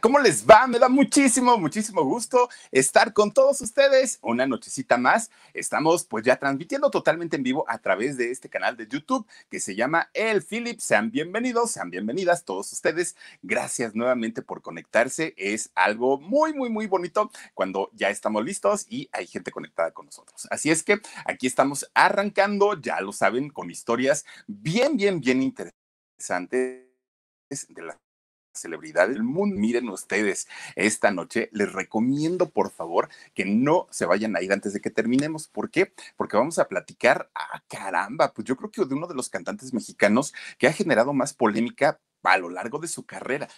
¿cómo les va? Me da muchísimo, muchísimo gusto estar con todos ustedes una nochecita más. Estamos pues ya transmitiendo totalmente en vivo a través de este canal de YouTube que se llama El Philip. Sean bienvenidos, sean bienvenidas todos ustedes. Gracias nuevamente por conectarse. Es algo muy, muy, muy bonito cuando ya estamos listos y hay gente conectada con nosotros. Así es que aquí estamos arrancando, ya lo saben, con historias bien, bien, bien interesantes de las celebridad del mundo. Miren ustedes esta noche. Les recomiendo, por favor, que no se vayan a ir antes de que terminemos. ¿Por qué? Porque vamos a platicar, a ah, caramba, pues yo creo que de uno de los cantantes mexicanos que ha generado más polémica a lo largo de su carrera.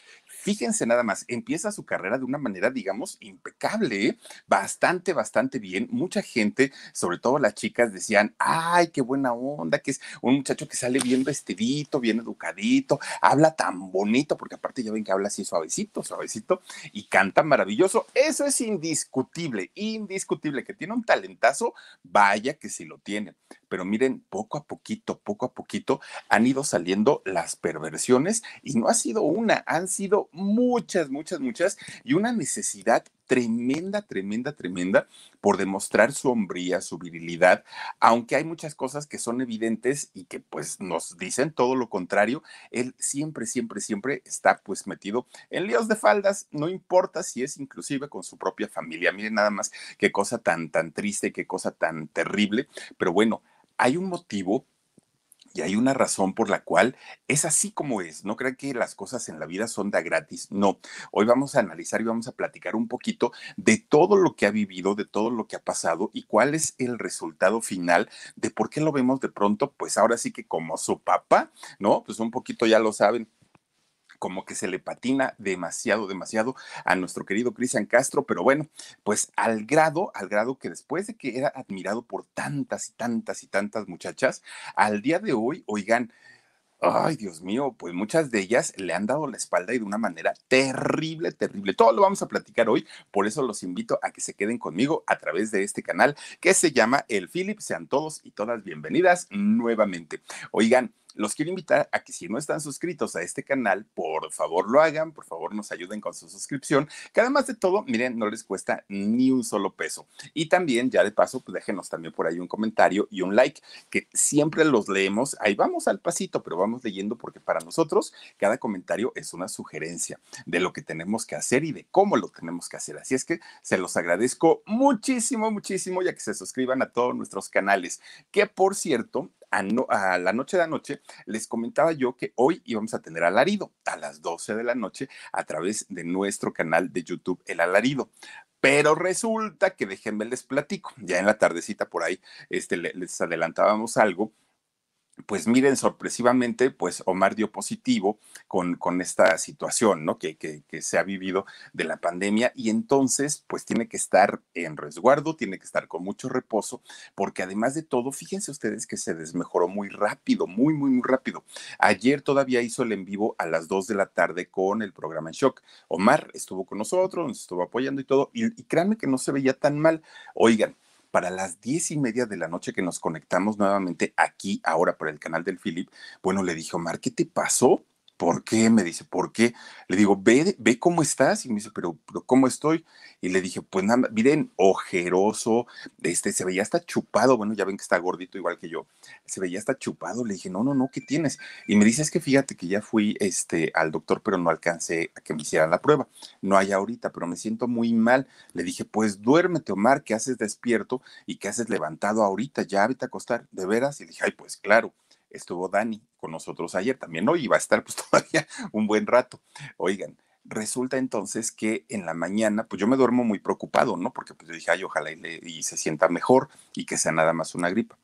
Fíjense nada más, empieza su carrera de una manera, digamos, impecable, ¿eh? bastante, bastante bien. Mucha gente, sobre todo las chicas, decían, ay, qué buena onda, que es un muchacho que sale bien vestidito, bien educadito, habla tan bonito, porque aparte ya ven que habla así suavecito, suavecito, y canta maravilloso. Eso es indiscutible, indiscutible, que tiene un talentazo, vaya que si lo tiene pero miren, poco a poquito, poco a poquito han ido saliendo las perversiones y no ha sido una, han sido muchas, muchas, muchas y una necesidad tremenda, tremenda, tremenda por demostrar su hombría, su virilidad, aunque hay muchas cosas que son evidentes y que pues nos dicen todo lo contrario, él siempre, siempre, siempre está pues metido en líos de faldas, no importa si es inclusive con su propia familia. Miren nada más qué cosa tan, tan triste, qué cosa tan terrible, pero bueno, hay un motivo y hay una razón por la cual es así como es. No crean que las cosas en la vida son de gratis. No, hoy vamos a analizar y vamos a platicar un poquito de todo lo que ha vivido, de todo lo que ha pasado y cuál es el resultado final de por qué lo vemos de pronto, pues ahora sí que como su papá, ¿no? Pues un poquito ya lo saben, como que se le patina demasiado, demasiado a nuestro querido Cristian Castro, pero bueno, pues al grado, al grado que después de que era admirado por tantas y tantas y tantas muchachas, al día de hoy, oigan, Ay, Dios mío, pues muchas de ellas le han dado la espalda y de una manera terrible, terrible. Todo lo vamos a platicar hoy, por eso los invito a que se queden conmigo a través de este canal que se llama El Philip. Sean todos y todas bienvenidas nuevamente. Oigan, los quiero invitar a que si no están suscritos a este canal, por favor lo hagan, por favor nos ayuden con su suscripción, que además de todo, miren, no les cuesta ni un solo peso. Y también, ya de paso, pues déjenos también por ahí un comentario y un like, que siempre los leemos. Ahí vamos al pasito, pero vamos leyendo porque para nosotros cada comentario es una sugerencia de lo que tenemos que hacer y de cómo lo tenemos que hacer. Así es que se los agradezco muchísimo, muchísimo, ya que se suscriban a todos nuestros canales, que por cierto, a, la noche de anoche les comentaba yo que hoy íbamos a tener alarido a las 12 de la noche a través de nuestro canal de YouTube El Alarido. Pero resulta que déjenme les platico, ya en la tardecita por ahí este, les adelantábamos algo pues miren, sorpresivamente, pues Omar dio positivo con, con esta situación, ¿no? Que, que, se ha vivido de la pandemia y entonces, pues tiene que estar en resguardo, tiene que estar con mucho reposo, porque además de todo, fíjense ustedes que se desmejoró muy rápido, muy, muy, muy rápido. Ayer todavía hizo el en vivo a las 2 de la tarde con el programa En Shock. Omar estuvo con nosotros, nos estuvo apoyando y todo, y, y créanme que no se veía tan mal. Oigan, para las diez y media de la noche que nos conectamos nuevamente aquí, ahora por el canal del Philip, bueno, le dije, Omar, ¿qué te pasó? ¿Por qué? Me dice, ¿por qué? Le digo, ve, cómo estás. Y me dice, pero, ¿cómo estoy? Y le dije, pues nada, miren, ojeroso, este, se veía hasta chupado. Bueno, ya ven que está gordito igual que yo. Se veía hasta chupado. Le dije, no, no, no, ¿qué tienes? Y me dice, es que fíjate que ya fui este, al doctor, pero no alcancé a que me hicieran la prueba. No hay ahorita, pero me siento muy mal. Le dije, pues duérmete, Omar, que haces despierto y que haces levantado ahorita? Ya a acostar, ¿de veras? Y le dije, ay, pues claro estuvo Dani con nosotros ayer también, hoy iba a estar pues todavía un buen rato. Oigan, resulta entonces que en la mañana, pues yo me duermo muy preocupado, ¿no? Porque pues yo dije, ay, ojalá y, se sienta mejor y que sea nada más una gripa.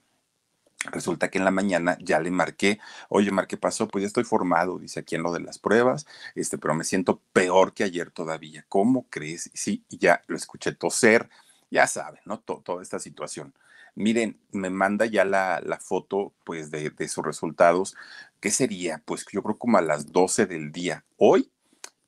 Resulta que en la mañana ya le marqué, oye, Mar, ¿qué pasó? Pues ya estoy formado, dice aquí en lo de las pruebas, este, pero me siento peor que ayer todavía. ¿Cómo crees? Sí, ya lo escuché toser, ya sabes, ¿no? Toda esta situación. Miren, me manda ya la, foto pues de, de, sus resultados. ¿Qué sería? Pues yo creo como a las 12 del día. Hoy.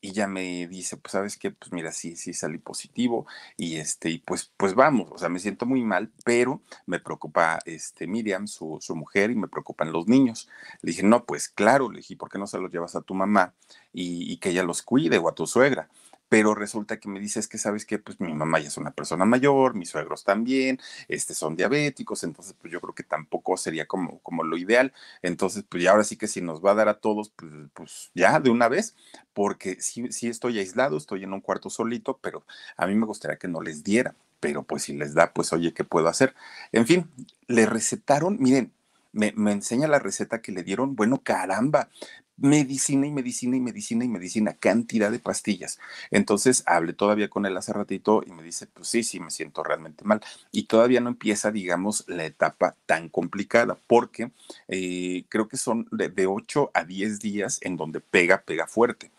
Y ya me dice, pues sabes qué, pues mira, sí, sí salí positivo y este, y pues, pues vamos, o sea, me siento muy mal, pero me preocupa este Miriam, su, su mujer, y me preocupan los niños. Le dije, no, pues claro, le dije, ¿por qué no se los llevas a tu mamá y, y que ella los cuide o a tu suegra? pero resulta que me dices que sabes que pues mi mamá ya es una persona mayor, mis suegros también, este son diabéticos, entonces pues yo creo que tampoco sería como como lo ideal. Entonces, pues ya ahora sí que si nos va a dar a todos pues, pues ya de una vez, porque sí, estoy aislado, estoy en un cuarto solito, pero a mí me gustaría que no les diera, pero pues si les da, pues oye, ¿qué puedo hacer? En fin, le recetaron, miren, me, me, enseña la receta que le dieron. Bueno, caramba, medicina y medicina y medicina y medicina, cantidad de pastillas. Entonces hablé todavía con él hace ratito y me dice, pues sí, sí, me siento realmente mal. Y todavía no empieza, digamos, la etapa tan complicada, porque eh, creo que son de, 8 a 10 días en donde pega, pega fuerte.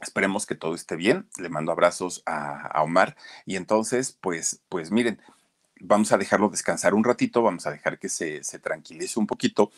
Esperemos que todo esté bien. Le mando abrazos a, a Omar. Y entonces, pues, pues miren, vamos a dejarlo descansar un ratito, vamos a dejar que se, se, tranquilice un poquito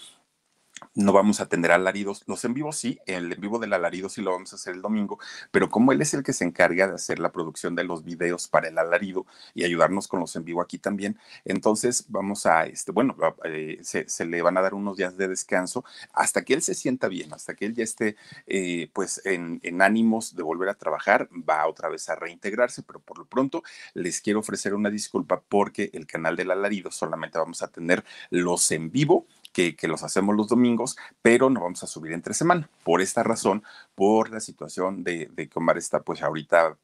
no vamos a tener alaridos. Los en vivo sí, el en vivo del alarido sí lo vamos a hacer el domingo, pero como él es el que se encarga de hacer la producción de los videos para el alarido y ayudarnos con los en vivo aquí también, entonces vamos a, este, bueno, eh, se, le van a dar unos días de descanso hasta que él se sienta bien, hasta que él ya esté eh, pues en, en ánimos de volver a trabajar, va otra vez a reintegrarse, pero por lo pronto les quiero ofrecer una disculpa porque el canal del alarido solamente vamos a tener los en vivo que, los hacemos los domingos, pero no vamos a subir entre semana. Por esta razón, por la situación de, de que Omar está pues ahorita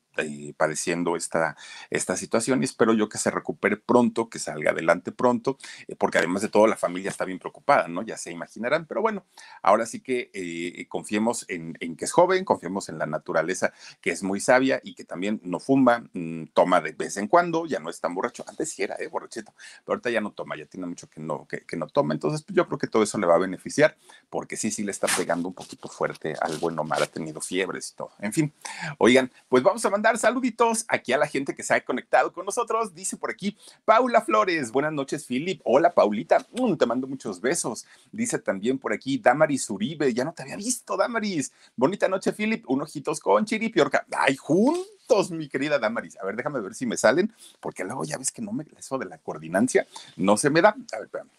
padeciendo esta, esta situación y espero yo que se recupere pronto, que salga adelante pronto, eh, porque además de todo la familia está bien preocupada, ¿no? Ya se imaginarán, pero bueno, ahora sí que eh, confiemos en, que es joven, confiemos en la naturaleza que es muy sabia y que también no fuma, mm, toma de vez en cuando, ya no es tan borracho, antes sí era, ¿eh? Borrachito, pero ahorita ya no toma, ya tiene mucho que no, que, no toma, entonces pues, yo creo que todo eso le va a beneficiar, porque sí, sí le está pegando un poquito fuerte al buen Omar, ha tenido fiebres y todo, en fin, oigan, pues vamos a mandar saluditos aquí a la gente que se ha conectado con nosotros. Dice por aquí Paula Flores. Buenas noches, Philip. Hola, Paulita. Mm, te mando muchos besos. Dice también por aquí Damaris Uribe. Ya no te había visto, Damaris. Bonita noche, Philip. Un ojitos con chiripiorca. Ay, juntos mi querida Damaris. A ver, déjame ver si me salen, porque luego ya ves que no me, eso de la coordinancia no se me da. A ver, espérame.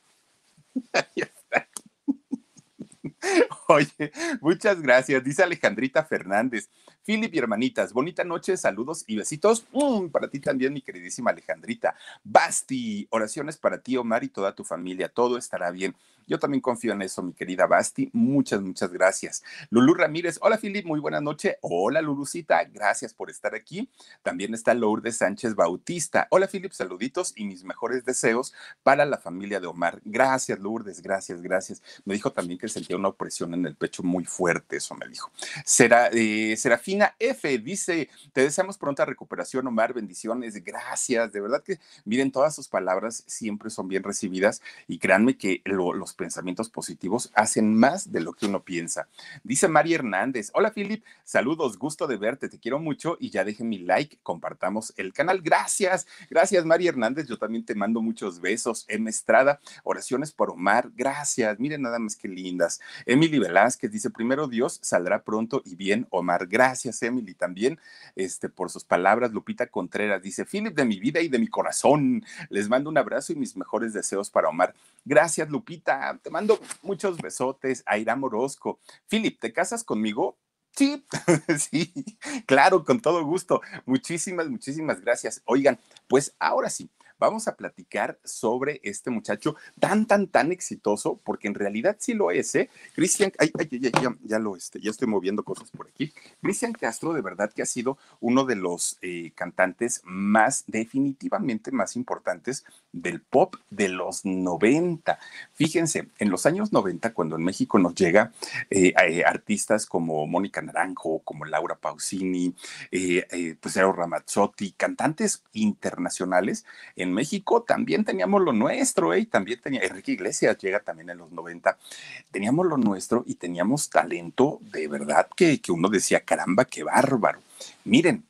Oye, muchas gracias. Dice Alejandrita Fernández. Philip y hermanitas, bonita noche, saludos y besitos. Mm, para ti también, mi queridísima Alejandrita. Basti, oraciones para ti, Omar, y toda tu familia. Todo estará bien. Yo también confío en eso, mi querida Basti. Muchas, muchas gracias. Lulú Ramírez, hola Filip, muy buena noche. Hola Lulucita, gracias por estar aquí. También está Lourdes Sánchez Bautista. Hola Filip, saluditos y mis mejores deseos para la familia de Omar. Gracias Lourdes, gracias, gracias. Me dijo también que sentía una opresión en el pecho muy fuerte, eso me dijo. Será, eh, Serafina F dice, te deseamos pronta recuperación, Omar, bendiciones, gracias. De verdad que, miren, todas sus palabras siempre son bien recibidas y créanme que los pensamientos positivos hacen más de lo que uno piensa. Dice Mari Hernández, hola Philip, saludos, gusto de verte, te quiero mucho y ya dejen mi like, compartamos el canal. Gracias, gracias Mari Hernández, yo también te mando muchos besos. M. Estrada, oraciones por Omar, gracias, miren nada más que lindas. Emily Velázquez dice, primero Dios saldrá pronto y bien, Omar, gracias Emily también este, por sus palabras. Lupita Contreras dice, Philip de mi vida y de mi corazón, les mando un abrazo y mis mejores deseos para Omar. Gracias Lupita, te mando muchos besotes. Aira Morosco. Philip, ¿te casas conmigo? Sí, sí, claro, con todo gusto. Muchísimas, muchísimas gracias. Oigan, pues ahora sí, vamos a platicar sobre este muchacho tan, tan, tan exitoso, porque en realidad sí lo es, ¿eh? Cristian, ya, lo, este, ya estoy moviendo cosas por aquí. Cristian Castro, de verdad que ha sido uno de los eh, cantantes más, definitivamente más importantes del pop de los 90. Fíjense, en los años 90, cuando en México nos llega eh, eh, artistas como Mónica Naranjo, como Laura Pausini, eh, pues pues Ramazzotti, cantantes internacionales, en México también teníamos lo nuestro, y también tenía, Enrique Iglesias llega también en los 90, teníamos lo nuestro y teníamos talento de verdad que, que uno decía, caramba, qué bárbaro. Miren,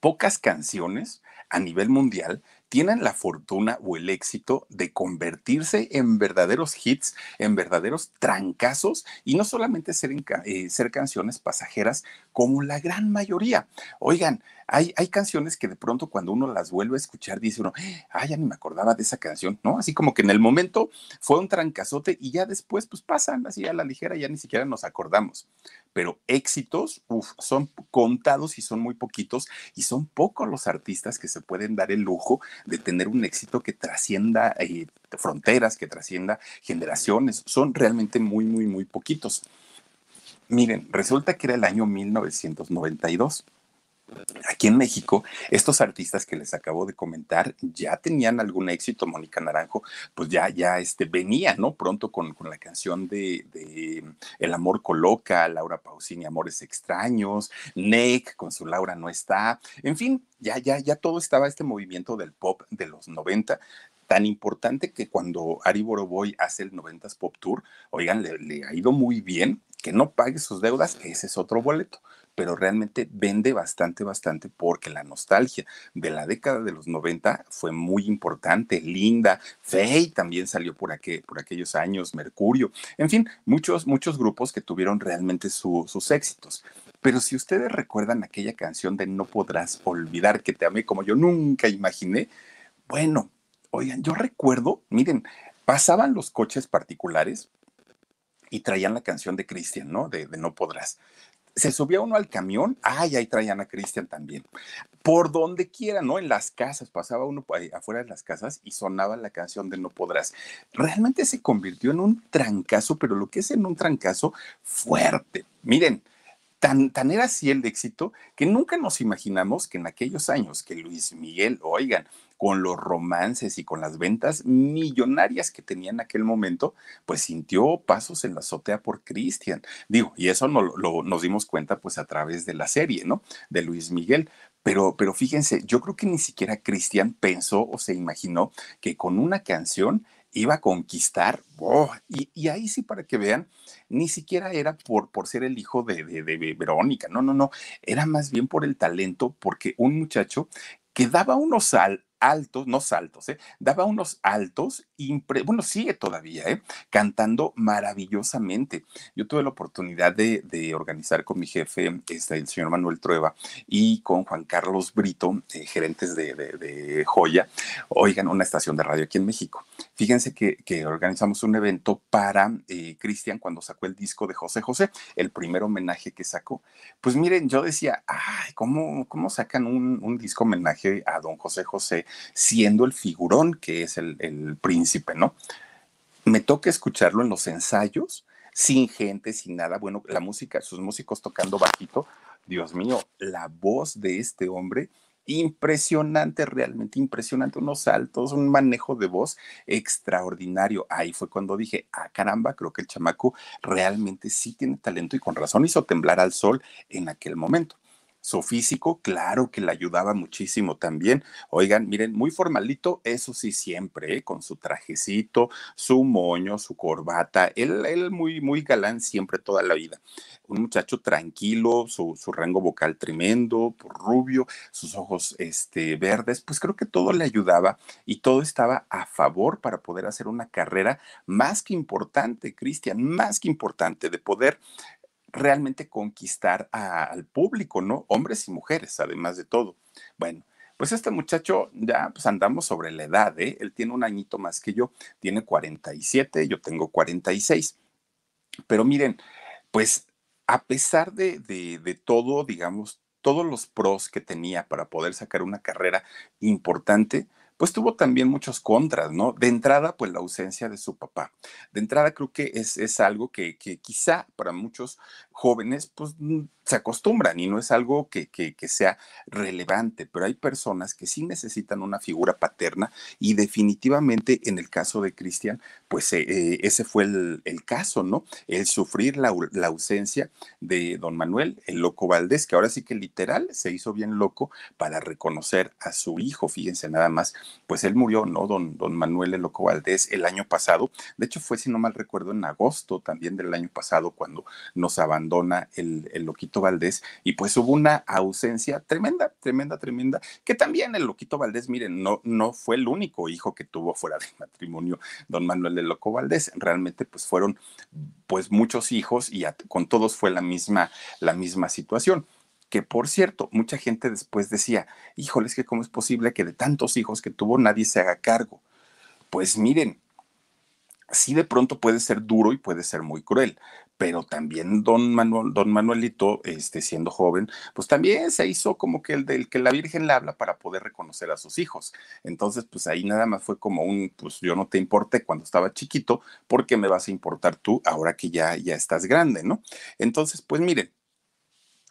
pocas canciones a nivel mundial tienen la fortuna o el éxito de convertirse en verdaderos hits, en verdaderos trancazos y no solamente ser, eh, ser canciones pasajeras como la gran mayoría. Oigan, hay, canciones que de pronto cuando uno las vuelve a escuchar dice uno, ay, ah, ya ni me acordaba de esa canción, ¿no? Así como que en el momento fue un trancazote y ya después pues pasan así a la ligera, ya ni siquiera nos acordamos. Pero éxitos, uf, son contados y son muy poquitos y son pocos los artistas que se pueden dar el lujo de tener un éxito que trascienda eh, fronteras, que trascienda generaciones. Son realmente muy, muy, muy poquitos. Miren, resulta que era el año 1992. Aquí en México, estos artistas que les acabo de comentar ya tenían algún éxito. Mónica Naranjo, pues ya, ya este, venía, ¿no? Pronto con, la canción de, mm, El amor coloca, Laura Pausini, Amores extraños, Nick con su Laura no está. En fin, ya, ya, ya todo estaba este movimiento del pop de los 90 tan importante que cuando Ari Boroboy hace el 90s Pop Tour, oigan, le, le ha ido muy bien, que no pague sus deudas, ese es otro boleto pero realmente vende bastante, bastante porque la nostalgia de la década de los 90 fue muy importante. Linda, fey también salió por, por aquellos años, Mercurio, en fin, muchos, muchos grupos que tuvieron realmente sus éxitos. Pero si ustedes recuerdan aquella canción de No podrás olvidar que te amé como yo nunca imaginé, bueno, oigan, yo recuerdo, miren, pasaban los coches particulares y traían la canción de Cristian, ¿no? de No podrás se subía uno al camión, ay, ahí traían a Cristian también. Por donde quiera, ¿no? En las casas, pasaba uno afuera de las casas y sonaba la canción de No Podrás. Realmente se convirtió en un trancazo, pero lo que es en un trancazo fuerte. Miren, Tan, tan era así el éxito que nunca nos imaginamos que en aquellos años que Luis Miguel, oigan, con los romances y con las ventas millonarias que tenía en aquel momento, pues sintió pasos en la azotea por Cristian. Digo, y eso no, lo, nos dimos cuenta pues a través de la serie, ¿no? De Luis Miguel. Pero, pero fíjense, yo creo que ni siquiera Cristian pensó o se imaginó que con una canción iba a conquistar. Oh, y, ahí sí, para que vean, ni siquiera era por, por ser el hijo de, de, Verónica, no, no, no, era más bien por el talento, porque un muchacho que daba unos altos, no saltos, eh, daba unos altos, bueno, sigue todavía, ¿eh? cantando maravillosamente. Yo tuve la oportunidad de, organizar con mi jefe, este, el señor Manuel Trueba, y con Juan Carlos Brito, eh, gerentes de, Joya, oigan, una estación de radio aquí en México. Fíjense que, organizamos un evento para eh, Cristian cuando sacó el disco de José José, el primer homenaje que sacó. Pues miren, yo decía, ay, ¿cómo, cómo sacan un, disco homenaje a don José José siendo el figurón que es el, el príncipe, ¿no? Me toca escucharlo en los ensayos, sin gente, sin nada. Bueno, la música, sus músicos tocando bajito. Dios mío, la voz de este hombre impresionante, realmente impresionante, unos saltos, un manejo de voz extraordinario. Ahí fue cuando dije, ah, caramba, creo que el chamaco realmente sí tiene talento y con razón hizo temblar al sol en aquel momento. Su físico, claro que le ayudaba muchísimo también. Oigan, miren, muy formalito, eso sí, siempre, ¿eh? con su trajecito, su moño, su corbata. Él, él muy, muy galán siempre, toda la vida. Un muchacho tranquilo, su, su rango vocal tremendo, rubio, sus ojos este, verdes. Pues creo que todo le ayudaba y todo estaba a favor para poder hacer una carrera más que importante, Cristian, más que importante, de poder realmente conquistar al público, ¿no? Hombres y mujeres, además de todo. Bueno, pues este muchacho ya pues andamos sobre la edad, ¿eh? Él tiene un añito más que yo, tiene 47, yo tengo 46. Pero miren, pues a pesar de, de, de todo, digamos, todos los pros que tenía para poder sacar una carrera importante, pues tuvo también muchos contras, ¿no? De entrada, pues la ausencia de su papá. De entrada, creo que es, algo que, que quizá para muchos jóvenes, pues se acostumbran y no es algo que, sea relevante, pero hay personas que sí necesitan una figura paterna y definitivamente en el caso de Cristian, pues eh, eh, ese fue el, caso, ¿no? El sufrir la, ausencia de don Manuel, el loco Valdés, que ahora sí que literal se hizo bien loco para reconocer a su hijo, fíjense nada más, pues él murió, ¿no? Don, don Manuel el loco Valdés el año pasado, de hecho fue, si no mal recuerdo, en agosto también del año pasado cuando nos abandona el, el loquito Valdés y pues hubo una ausencia tremenda, tremenda, tremenda, que también el Loquito Valdés, miren, no, no fue el único hijo que tuvo fuera de matrimonio don Manuel de Loco Valdés, realmente pues fueron pues muchos hijos y con todos fue la misma, la misma situación que por cierto, mucha gente después decía, híjole, es que cómo es posible que de tantos hijos que tuvo nadie se haga cargo. Pues miren, sí de pronto puede ser duro y puede ser muy cruel, pero también don, don Manuelito, este, siendo joven, pues también se hizo como que el del que la Virgen le habla para poder reconocer a sus hijos. Entonces, pues ahí nada más fue como un, pues yo no te importé cuando estaba chiquito, ¿por qué me vas a importar tú ahora que ya, ya estás grande, ¿no? Entonces, pues miren,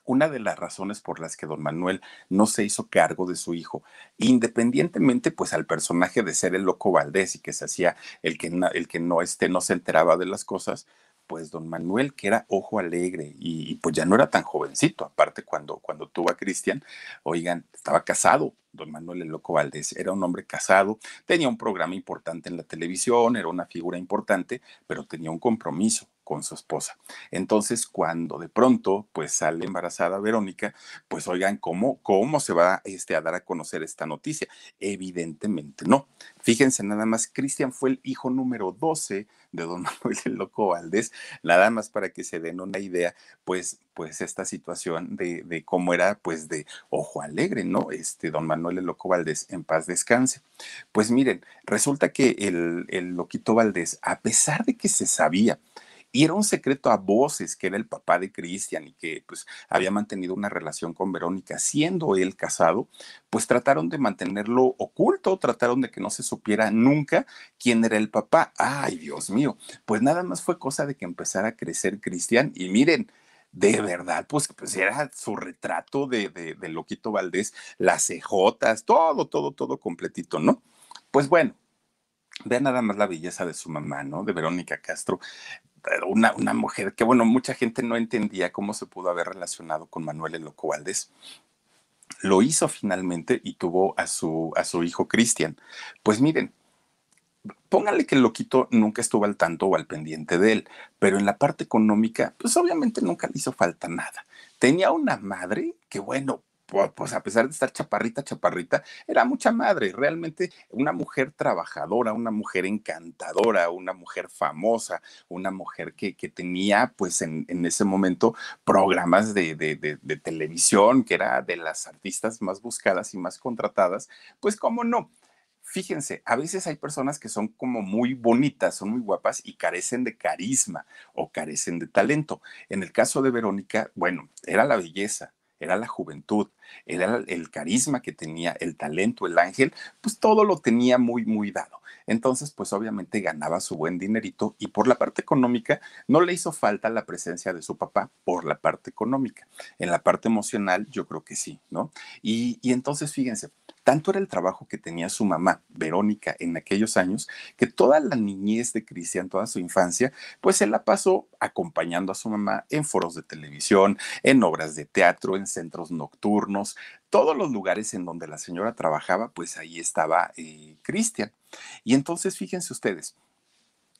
una de las razones por las que don Manuel no se hizo cargo de su hijo, independientemente pues al personaje de ser el loco Valdés y que se hacía el que, el que no, este, no se enteraba de las cosas, pues don Manuel, que era ojo alegre y, pues ya no era tan jovencito, aparte cuando, cuando tuvo a Cristian, oigan, estaba casado, don Manuel el Loco Valdés, era un hombre casado, tenía un programa importante en la televisión, era una figura importante, pero tenía un compromiso, con su esposa. Entonces, cuando de pronto pues sale embarazada Verónica, pues oigan, ¿cómo, cómo se va este, a dar a conocer esta noticia? Evidentemente no. Fíjense nada más, Cristian fue el hijo número 12 de don Manuel el Loco Valdés, nada más para que se den una idea, pues, pues esta situación de, cómo era, pues de ojo alegre, ¿no? Este don Manuel el Loco Valdés, en paz descanse. Pues miren, resulta que el, el Loquito Valdés, a pesar de que se sabía, y era un secreto a voces que era el papá de Cristian y que pues había mantenido una relación con Verónica, siendo él casado, pues trataron de mantenerlo oculto, trataron de que no se supiera nunca quién era el papá. Ay, Dios mío, pues nada más fue cosa de que empezara a crecer Cristian y miren, de verdad, pues, pues, era su retrato de, de, Loquito Valdés, las cejotas, todo, todo, todo completito, ¿no? Pues bueno. Vean nada más la belleza de su mamá, ¿no? De Verónica Castro. Eh, una, mujer que, bueno, mucha gente no entendía cómo se pudo haber relacionado con Manuel el Loco Valdés. Lo hizo finalmente y tuvo a su, a su hijo Cristian. Pues miren, póngale que el loquito nunca estuvo al tanto o al pendiente de él, pero en la parte económica, pues obviamente nunca le hizo falta nada. Tenía una madre que, bueno, pues a pesar de estar chaparrita, chaparrita, era mucha madre, realmente una mujer trabajadora, una mujer encantadora, una mujer famosa, una mujer que, tenía pues en, ese momento programas de, de, televisión, que era de las artistas más buscadas y más contratadas, pues cómo no. Fíjense, a veces hay personas que son como muy bonitas, son muy guapas y carecen de carisma o carecen de talento. En el caso de Verónica, bueno, era la belleza, era la juventud, era el carisma que tenía, el talento, el ángel, pues todo lo tenía muy, muy dado. Entonces, pues obviamente ganaba su buen dinerito y por la parte económica no le hizo falta la presencia de su papá por la parte económica. En la parte emocional yo creo que sí, ¿no? Y, y entonces, fíjense, tanto era el trabajo que tenía su mamá, Verónica, en aquellos años, que toda la niñez de Cristian, toda su infancia, pues él la pasó acompañando a su mamá en foros de televisión, en obras de teatro, en centros nocturnos, todos los lugares en donde la señora trabajaba, pues ahí estaba eh, Cristian. Y entonces, fíjense ustedes,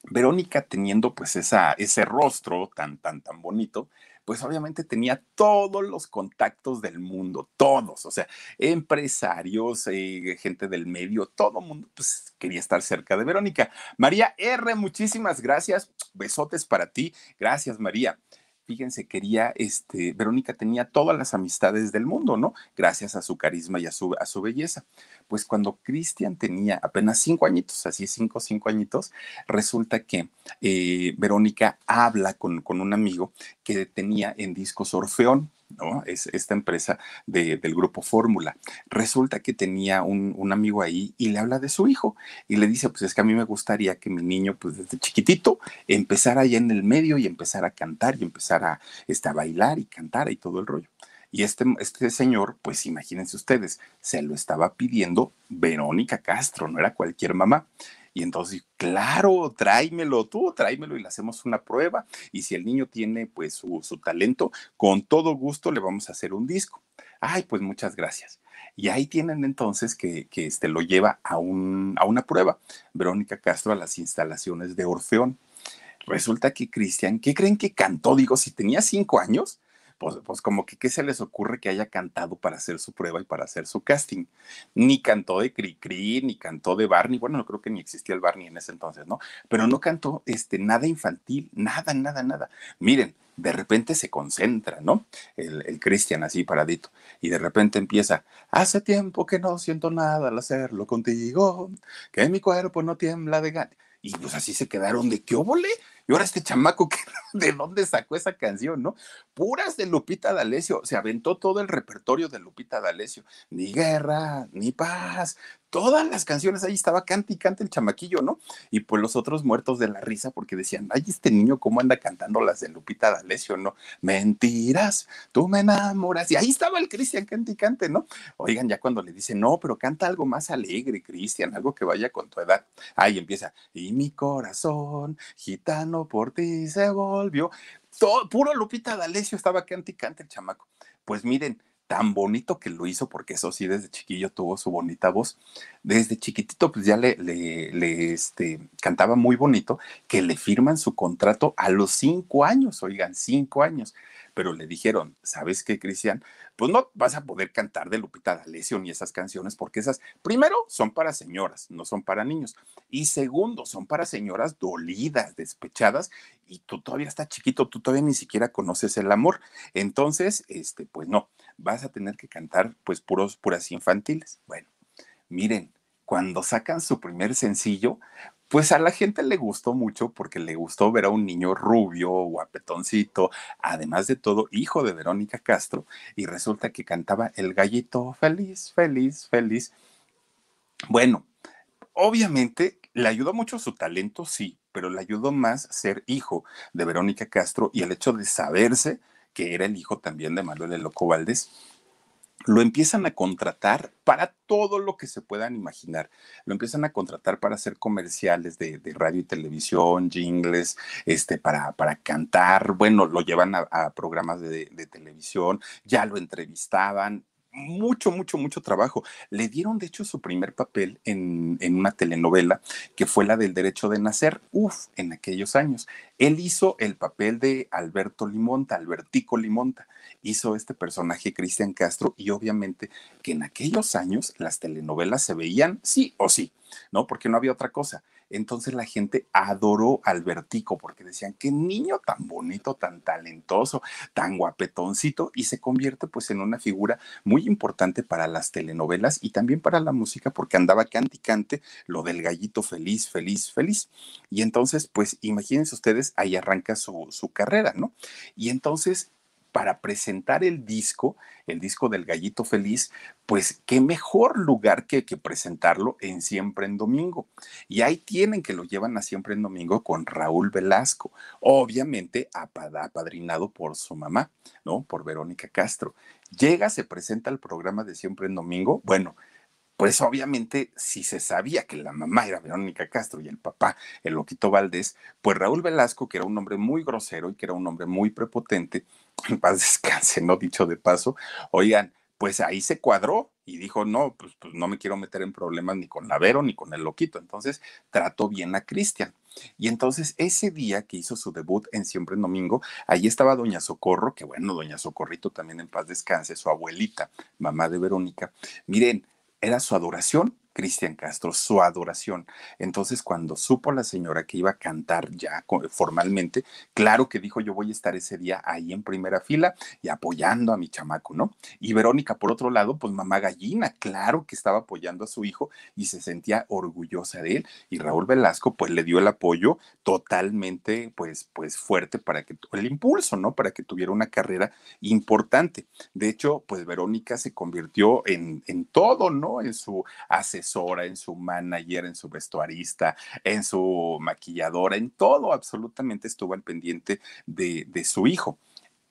Verónica teniendo pues esa, ese rostro tan, tan, tan bonito, pues obviamente tenía todos los contactos del mundo, todos, o sea, empresarios, eh, gente del medio, todo mundo, pues, quería estar cerca de Verónica. María R, muchísimas gracias, besotes para ti, gracias María fíjense, quería, este, Verónica tenía todas las amistades del mundo, ¿no? Gracias a su carisma y a su, a su belleza. Pues cuando Cristian tenía apenas cinco añitos, así cinco, cinco añitos, resulta que eh, Verónica habla con, con un amigo que tenía en discos Orfeón, es esta empresa del grupo Fórmula. Resulta que tenía un, amigo ahí y le habla de su hijo y le dice, pues es que a mí me gustaría que mi niño, pues desde chiquitito, empezara allá en el medio y empezara a cantar y empezara este, a bailar y cantar y todo el rollo. Y este, este señor, pues imagínense ustedes, se lo estaba pidiendo Verónica Castro, no era cualquier mamá. Y entonces, claro, tráemelo tú, tráemelo y le hacemos una prueba. Y si el niño tiene pues su, talento, con todo gusto le vamos a hacer un disco. Ay, pues muchas gracias. Y ahí tienen entonces que, que este, lo lleva a, un, a una prueba. Verónica Castro a las instalaciones de Orfeón. Resulta que Cristian, ¿qué creen que cantó? Digo, si tenía cinco años, pues, pues, como que qué se les ocurre que haya cantado para hacer su prueba y para hacer su casting. Ni cantó de Cricri, ni cantó de Barney, bueno, no creo que ni existía el Barney en ese entonces, ¿no? Pero no cantó este, nada infantil, nada, nada, nada. Miren, de repente se concentra, ¿no? El, Christian Cristian así paradito. Y de repente empieza, hace tiempo que no siento nada al hacerlo contigo, que mi cuerpo no tiembla de gato. Y pues así se quedaron de qué óvole. Y ahora este chamaco, ¿de dónde sacó esa canción, no? Puras de Lupita D'Alessio, se aventó todo el repertorio de Lupita D'Alessio. Ni guerra, ni paz, todas las canciones ahí estaba cante y cante el chamaquillo, ¿no? Y pues los otros muertos de la risa porque decían, ay, este niño cómo anda cantando las de Lupita D'Alessio, ¿no? Mentiras, tú me enamoras. Y ahí estaba el Cristian cante cante, ¿no? Oigan, ya cuando le dicen, no, pero canta algo más alegre, Cristian, algo que vaya con tu edad. Ahí empieza, y mi corazón, gitano por ti se volvió. Todo, puro Lupita D'Alessio estaba cante el chamaco. Pues miren, tan bonito que lo hizo, porque eso sí, desde chiquillo tuvo su bonita voz. Desde chiquitito, pues ya le, le, este, cantaba muy bonito, que le firman su contrato a los cinco años, oigan, cinco años. Pero le dijeron, ¿sabes qué, Cristian? Pues no vas a poder cantar de Lupita D'Alessio y esas canciones, porque esas, primero, son para señoras, no son para niños. Y segundo, son para señoras dolidas, despechadas, y tú todavía estás chiquito, tú todavía ni siquiera conoces el amor. Entonces, este, pues no vas a tener que cantar pues puros, puras infantiles. Bueno, miren, cuando sacan su primer sencillo, pues a la gente le gustó mucho porque le gustó ver a un niño rubio, guapetoncito, además de todo, hijo de Verónica Castro, y resulta que cantaba El gallito feliz, feliz, feliz. Bueno, obviamente le ayudó mucho su talento, sí, pero le ayudó más ser hijo de Verónica Castro y el hecho de saberse que era el hijo también de Manuel de Loco Valdés, lo empiezan a contratar para todo lo que se puedan imaginar. Lo empiezan a contratar para hacer comerciales de, radio y televisión, jingles, este, para, para cantar. Bueno, lo llevan a, programas de, de, televisión, ya lo entrevistaban, mucho, mucho, mucho trabajo. Le dieron, de hecho, su primer papel en, una telenovela que fue la del derecho de nacer, uf, en aquellos años. Él hizo el papel de Alberto Limonta, Albertico Limonta. Hizo este personaje Cristian Castro y obviamente que en aquellos años las telenovelas se veían sí o sí, ¿no? Porque no había otra cosa. Entonces la gente adoró Albertico porque decían, qué niño tan bonito, tan talentoso, tan guapetoncito y se convierte pues en una figura muy importante para las telenovelas y también para la música porque andaba canticante lo del gallito feliz, feliz, feliz. Y entonces pues imagínense ustedes, ahí arranca su, su carrera, ¿no? Y entonces para presentar el disco, el disco del Gallito Feliz, pues qué mejor lugar que, que presentarlo en Siempre en Domingo. Y ahí tienen que lo llevan a Siempre en Domingo con Raúl Velasco, obviamente apadrinado por su mamá, ¿no? Por Verónica Castro. Llega, se presenta al programa de Siempre en Domingo, bueno. Pues obviamente, si se sabía que la mamá era Verónica Castro y el papá, el loquito Valdés, pues Raúl Velasco, que era un hombre muy grosero y que era un hombre muy prepotente, en paz descanse, no dicho de paso, oigan, pues ahí se cuadró y dijo, no, pues, pues no me quiero meter en problemas ni con Vero ni con el loquito. Entonces trató bien a Cristian. Y entonces ese día que hizo su debut en Siempre en Domingo, ahí estaba Doña Socorro, que bueno, Doña Socorrito también en paz descanse, su abuelita, mamá de Verónica. Miren, era su adoración Cristian Castro, su adoración. Entonces, cuando supo la señora que iba a cantar ya formalmente, claro que dijo, yo voy a estar ese día ahí en primera fila y apoyando a mi chamaco, ¿no? Y Verónica, por otro lado, pues mamá gallina, claro que estaba apoyando a su hijo y se sentía orgullosa de él. Y Raúl Velasco, pues le dio el apoyo totalmente, pues, pues fuerte para que, el impulso, ¿no? Para que tuviera una carrera importante. De hecho, pues Verónica se convirtió en, en todo, ¿no? En su asesor en su manager, en su vestuarista, en su maquilladora, en todo, absolutamente estuvo al pendiente de, su hijo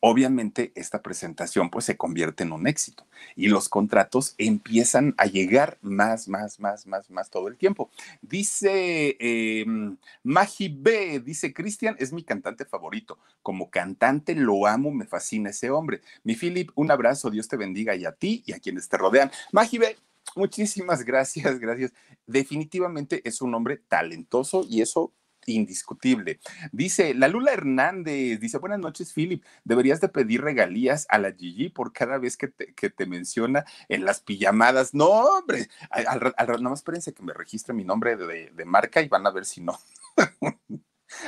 obviamente esta presentación pues se convierte en un éxito y los contratos empiezan a llegar más, más, más, más, más todo el tiempo. Dice em, Magi B, dice Cristian, es mi cantante favorito. Como cantante lo amo, me fascina ese hombre. Mi Philip, un abrazo, Dios te bendiga y a ti y a quienes te rodean. Magi B, Muchísimas gracias, gracias. Definitivamente es un hombre talentoso y eso indiscutible. Dice la Lula Hernández, dice, buenas noches, Philip, deberías de pedir regalías a la Gigi por cada vez que te, menciona en las pijamadas. No, hombre, nada más espérense que me registre mi nombre de, marca y van a ver si no.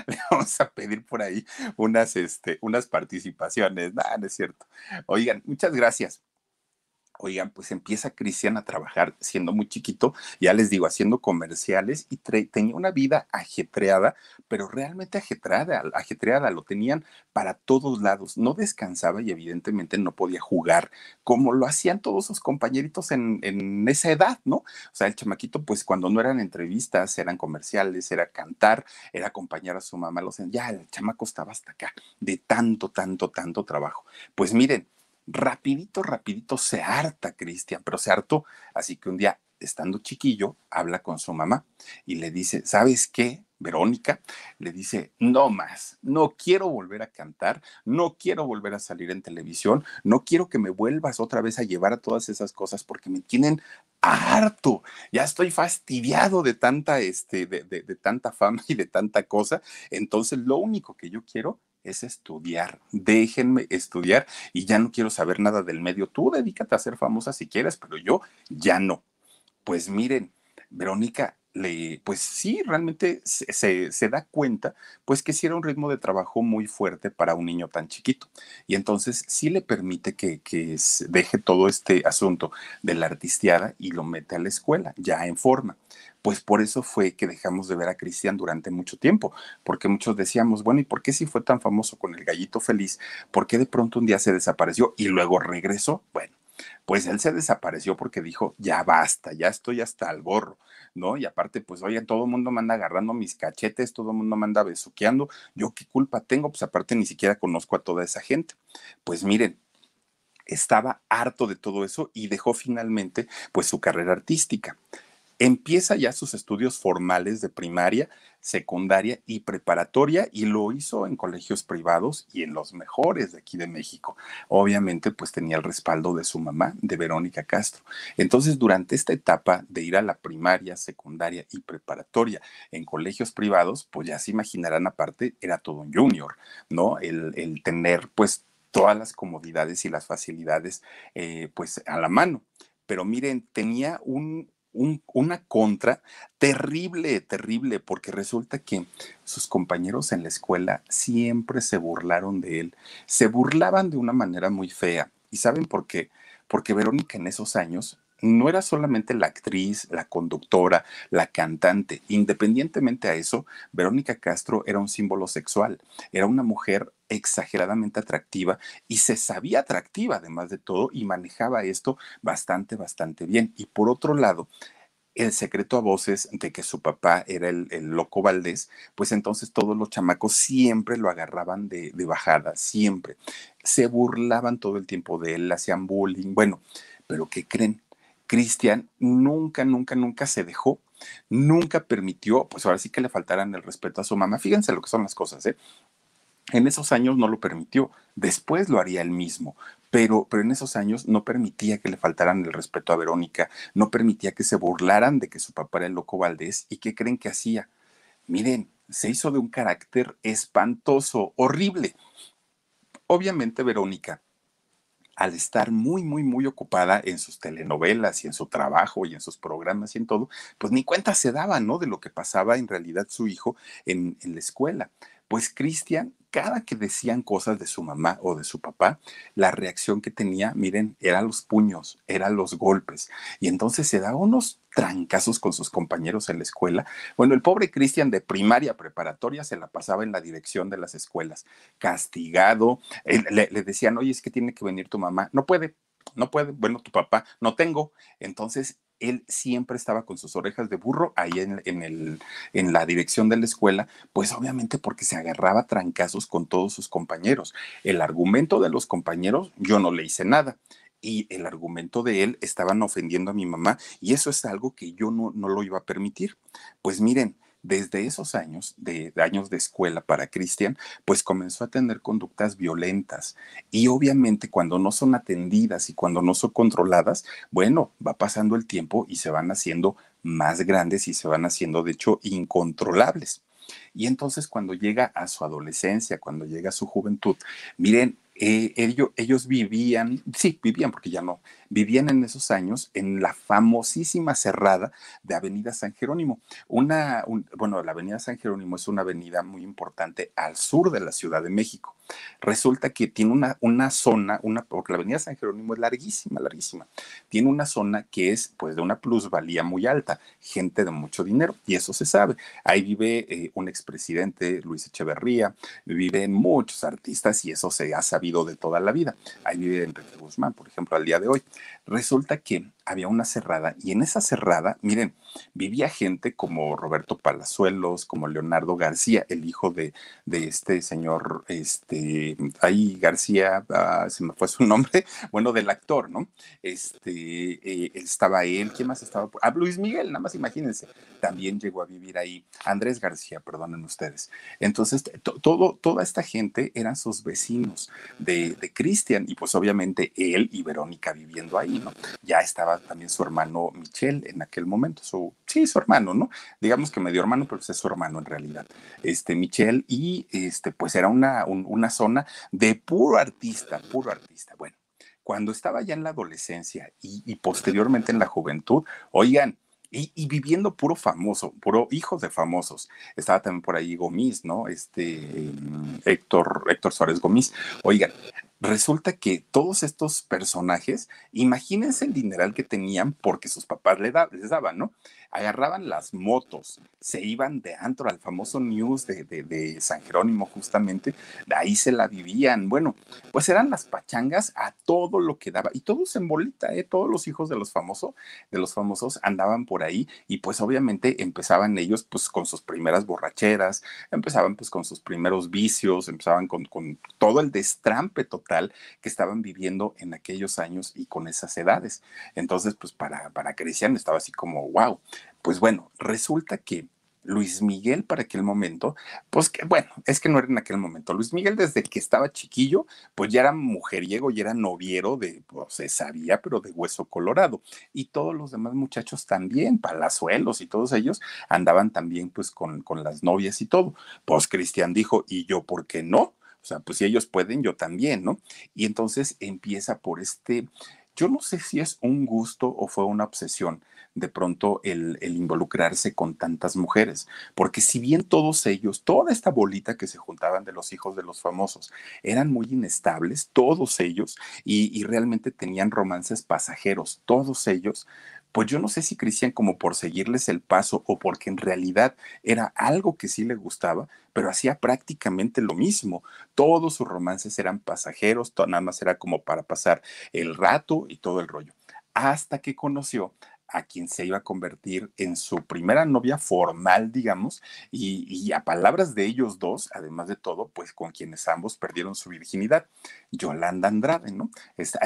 Le vamos a pedir por ahí unas, este, unas participaciones. Nada, no es cierto. Oigan, muchas gracias oigan, pues empieza Cristian a trabajar siendo muy chiquito, ya les digo, haciendo comerciales y tenía una vida ajetreada, pero realmente ajetreada, ajetreada, lo tenían para todos lados, no descansaba y evidentemente no podía jugar como lo hacían todos sus compañeritos en, esa edad, ¿no? O sea, el chamaquito, pues cuando no eran entrevistas, eran comerciales, era cantar, era acompañar a su mamá, los, ya el chamaco estaba hasta acá, de tanto, tanto, tanto trabajo. Pues miren, rapidito, rapidito se harta Cristian, pero se harto. Así que un día, estando chiquillo, habla con su mamá y le dice, ¿sabes qué? Verónica le dice, no más, no quiero volver a cantar, no quiero volver a salir en televisión, no quiero que me vuelvas otra vez a llevar a todas esas cosas porque me tienen harto, ya estoy fastidiado de tanta, este, de tanta fama y de tanta cosa, entonces lo único que yo quiero es estudiar. Déjenme estudiar y ya no quiero saber nada del medio. Tú dedícate a ser famosa si quieres, pero yo ya no. Pues miren, Verónica, le, pues sí, realmente se, da cuenta, pues que sí era un ritmo de trabajo muy fuerte para un niño tan chiquito. Y entonces sí le permite que, que deje todo este asunto de la artisteada y lo mete a la escuela, ya en forma. Pues por eso fue que dejamos de ver a Cristian durante mucho tiempo, porque muchos decíamos, bueno, ¿y por qué si fue tan famoso con el gallito feliz? ¿Por qué de pronto un día se desapareció y luego regresó? Bueno, pues él se desapareció porque dijo, ya basta, ya estoy hasta el gorro, ¿no? Y aparte, pues, oye, todo el mundo me anda agarrando mis cachetes, todo el mundo me anda besuqueando, yo qué culpa tengo, pues aparte ni siquiera conozco a toda esa gente. Pues miren, estaba harto de todo eso y dejó finalmente, pues, su carrera artística. Empieza ya sus estudios formales de primaria, secundaria y preparatoria y lo hizo en colegios privados y en los mejores de aquí de México. Obviamente, pues tenía el respaldo de su mamá, de Verónica Castro. Entonces, durante esta etapa de ir a la primaria, secundaria y preparatoria en colegios privados, pues ya se imaginarán aparte, era todo un junior, ¿no? El, tener pues todas las comodidades y las facilidades eh, pues a la mano. Pero miren, tenía un, una contra terrible, terrible, porque resulta que sus compañeros en la escuela siempre se burlaron de él, se burlaban de una manera muy fea. ¿Y saben por qué? Porque Verónica en esos años no era solamente la actriz, la conductora, la cantante. Independientemente a eso, Verónica Castro era un símbolo sexual, era una mujer exageradamente atractiva y se sabía atractiva además de todo y manejaba esto bastante, bastante bien. Y por otro lado, el secreto a voces de que su papá era el, loco Valdés, pues entonces todos los chamacos siempre lo agarraban de, de bajada, siempre. Se burlaban todo el tiempo de él, hacían bullying, bueno, pero ¿qué creen? Cristian nunca, nunca, nunca se dejó, nunca permitió, pues ahora sí que le faltaran el respeto a su mamá. Fíjense lo que son las cosas, ¿eh? En esos años no lo permitió, después lo haría él mismo, pero, pero en esos años no permitía que le faltaran el respeto a Verónica, no permitía que se burlaran de que su papá era el loco Valdés y qué creen que hacía. Miren, se hizo de un carácter espantoso, horrible. Obviamente Verónica al estar muy, muy, muy ocupada en sus telenovelas y en su trabajo y en sus programas y en todo, pues ni cuenta se daba, ¿no? De lo que pasaba en realidad su hijo en, la escuela. Pues Cristian, cada que decían cosas de su mamá o de su papá, la reacción que tenía, miren, eran los puños, eran los golpes. Y entonces se da unos trancazos con sus compañeros en la escuela. Bueno, el pobre Cristian de primaria preparatoria se la pasaba en la dirección de las escuelas, castigado. Le, decían, oye, es que tiene que venir tu mamá. No puede, no puede. Bueno, tu papá, no tengo. Entonces, él siempre estaba con sus orejas de burro ahí en, el, en, la dirección de la escuela, pues obviamente porque se agarraba trancazos con todos sus compañeros. El argumento de los compañeros, yo no le hice nada y el argumento de él estaban ofendiendo a mi mamá y eso es algo que yo no, lo iba a permitir. Pues miren, desde esos años, de, años de escuela para Cristian, pues comenzó a tener conductas violentas. Y obviamente cuando no son atendidas y cuando no son controladas, bueno, va pasando el tiempo y se van haciendo más grandes y se van haciendo, de hecho, incontrolables. Y entonces cuando llega a su adolescencia, cuando llega a su juventud, miren, eh, ellos, ellos vivían, sí, vivían porque ya no, vivían en esos años en la famosísima cerrada de Avenida San Jerónimo. Una, bueno, la Avenida San Jerónimo es una avenida muy importante al sur de la Ciudad de México. Resulta que tiene una, una zona, una, porque la Avenida San Jerónimo es larguísima, larguísima. Tiene una zona que es pues de una plusvalía muy alta, gente de mucho dinero, y eso se sabe. Ahí vive eh, un expresidente, Luis Echeverría, vive muchos artistas y eso se ha sabido de toda la vida. Ahí vive Enrique Guzmán, por ejemplo, al día de hoy. Resulta que había una cerrada y en esa cerrada, miren, vivía gente como Roberto Palazuelos, como Leonardo García, el hijo de, de este señor, este, ahí García, ah, se me fue su nombre, bueno, del actor, ¿no? Este, eh, estaba él, ¿quién más estaba? Ah, Luis Miguel, nada más imagínense, también llegó a vivir ahí, Andrés García, perdonen ustedes. Entonces, todo, toda esta gente eran sus vecinos de, de Cristian y pues obviamente él y Verónica viviendo ahí, ¿no? Ya estaba también su hermano Michel en aquel momento, su, sí, su hermano, ¿no? Digamos que medio hermano, pero pues, es su hermano en realidad, este Michel, y este, pues era una, una zona de puro artista, puro artista. Bueno, cuando estaba ya en la adolescencia y, posteriormente en la juventud, oigan, y, viviendo puro famoso, puro hijos de famosos. Estaba también por ahí Gomis, ¿no? Este mm, Héctor, Héctor Suárez Gomis. Oigan, Resulta que todos estos personajes, imagínense el dineral que tenían porque sus papás les, daban, ¿no? agarraban las motos, se iban de antro al famoso News de, San Jerónimo justamente, de ahí se la vivían. Bueno, pues eran las pachangas a todo lo que daba y todos en bolita, ¿eh? todos los hijos de los famosos, de los famosos andaban por ahí y pues obviamente empezaban ellos pues con sus primeras borracheras, empezaban pues con sus primeros vicios, empezaban con, todo el destrampe total que estaban viviendo en aquellos años y con esas edades. Entonces pues para, para estaba así como wow. Pues bueno, resulta que Luis Miguel para aquel momento, pues que bueno, es que no era en aquel momento. Luis Miguel desde que estaba chiquillo, pues ya era mujeriego, y era noviero de, pues se sabía, pero de hueso colorado. Y todos los demás muchachos también, palazuelos y todos ellos andaban también pues con, con las novias y todo. Pues Cristian dijo, ¿y yo por qué no? O sea, pues si ellos pueden, yo también, ¿no? Y entonces empieza por este, yo no sé si es un gusto o fue una obsesión, de pronto el, involucrarse con tantas mujeres, porque si bien todos ellos, toda esta bolita que se juntaban de los hijos de los famosos, eran muy inestables, todos ellos, y, realmente tenían romances pasajeros, todos ellos, pues yo no sé si Cristian como por seguirles el paso o porque en realidad era algo que sí le gustaba, pero hacía prácticamente lo mismo. Todos sus romances eran pasajeros, nada más era como para pasar el rato y todo el rollo. Hasta que conoció a quien se iba a convertir en su primera novia formal, digamos, y, a palabras de ellos dos, además de todo, pues con quienes ambos perdieron su virginidad, Yolanda Andrade, ¿no?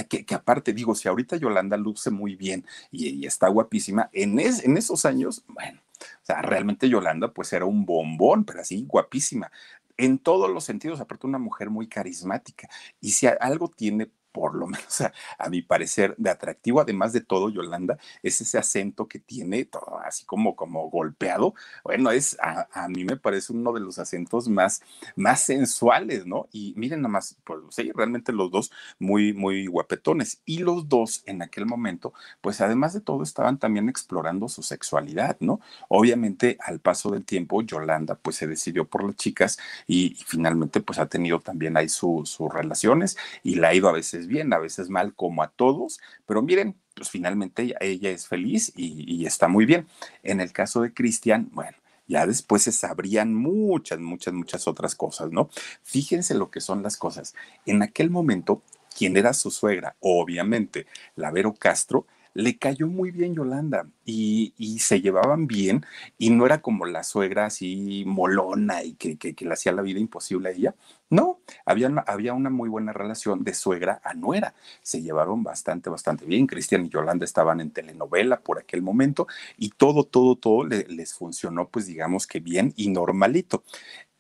que, aparte digo, si ahorita Yolanda luce muy bien y, está guapísima, en, en esos años, bueno, o sea, realmente Yolanda pues era un bombón, pero así guapísima en todos los sentidos, aparte una mujer muy carismática. Y si algo tiene por lo menos a, mi parecer, de atractivo, además de todo, Yolanda, es ese acento que tiene, así como, como golpeado. Bueno, es a, mí me parece uno de los acentos más, más sensuales, ¿no? Y miren nada más, pues sí, realmente los dos muy, muy guapetones. Y los dos en aquel momento, pues además de todo, estaban también explorando su sexualidad, ¿no? Obviamente, al paso del tiempo, Yolanda, pues se decidió por las chicas y, finalmente, pues ha tenido también ahí sus relaciones y la ha ido a veces bien, a veces mal, como a todos, pero miren, pues finalmente ella, es feliz y, está muy bien. En el caso de Cristian, bueno, ya después se sabrían muchas, muchas, muchas otras cosas, ¿no? Fíjense lo que son las cosas. En aquel momento, quien era su suegra, obviamente, la Vero Castro, le cayó muy bien Yolanda y, se llevaban bien y no era como la suegra así molona y que, que, le hacía la vida imposible a ella. No, había, había una muy buena relación de suegra a nuera. Se llevaron bastante, bastante bien. Cristian y Yolanda estaban en telenovela por aquel momento y todo, todo, todo les funcionó pues digamos que bien y normalito.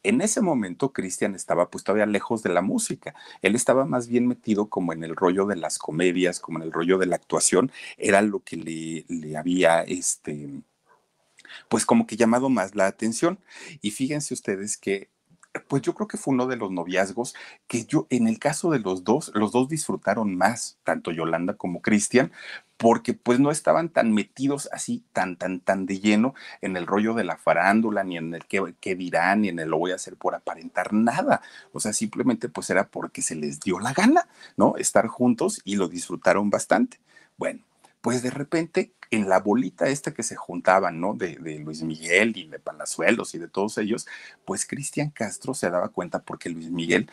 En ese momento, Cristian estaba pues todavía lejos de la música. Él estaba más bien metido como en el rollo de las comedias, como en el rollo de la actuación. Era lo que le, le había, este, pues como que llamado más la atención. Y fíjense ustedes que pues yo creo que fue uno de los noviazgos que yo, en el caso de los dos, los dos disfrutaron más, tanto Yolanda como Cristian, porque pues no estaban tan metidos así, tan, tan, tan de lleno en el rollo de la farándula, ni en el qué, qué, dirán, ni en el lo voy a hacer por aparentar nada. O sea, simplemente pues era porque se les dio la gana, ¿no? Estar juntos y lo disfrutaron bastante. Bueno, pues de repente en la bolita esta que se juntaban, ¿no? De, de, Luis Miguel y de Palazuelos y de todos ellos, pues Cristian Castro se daba cuenta porque Luis Miguel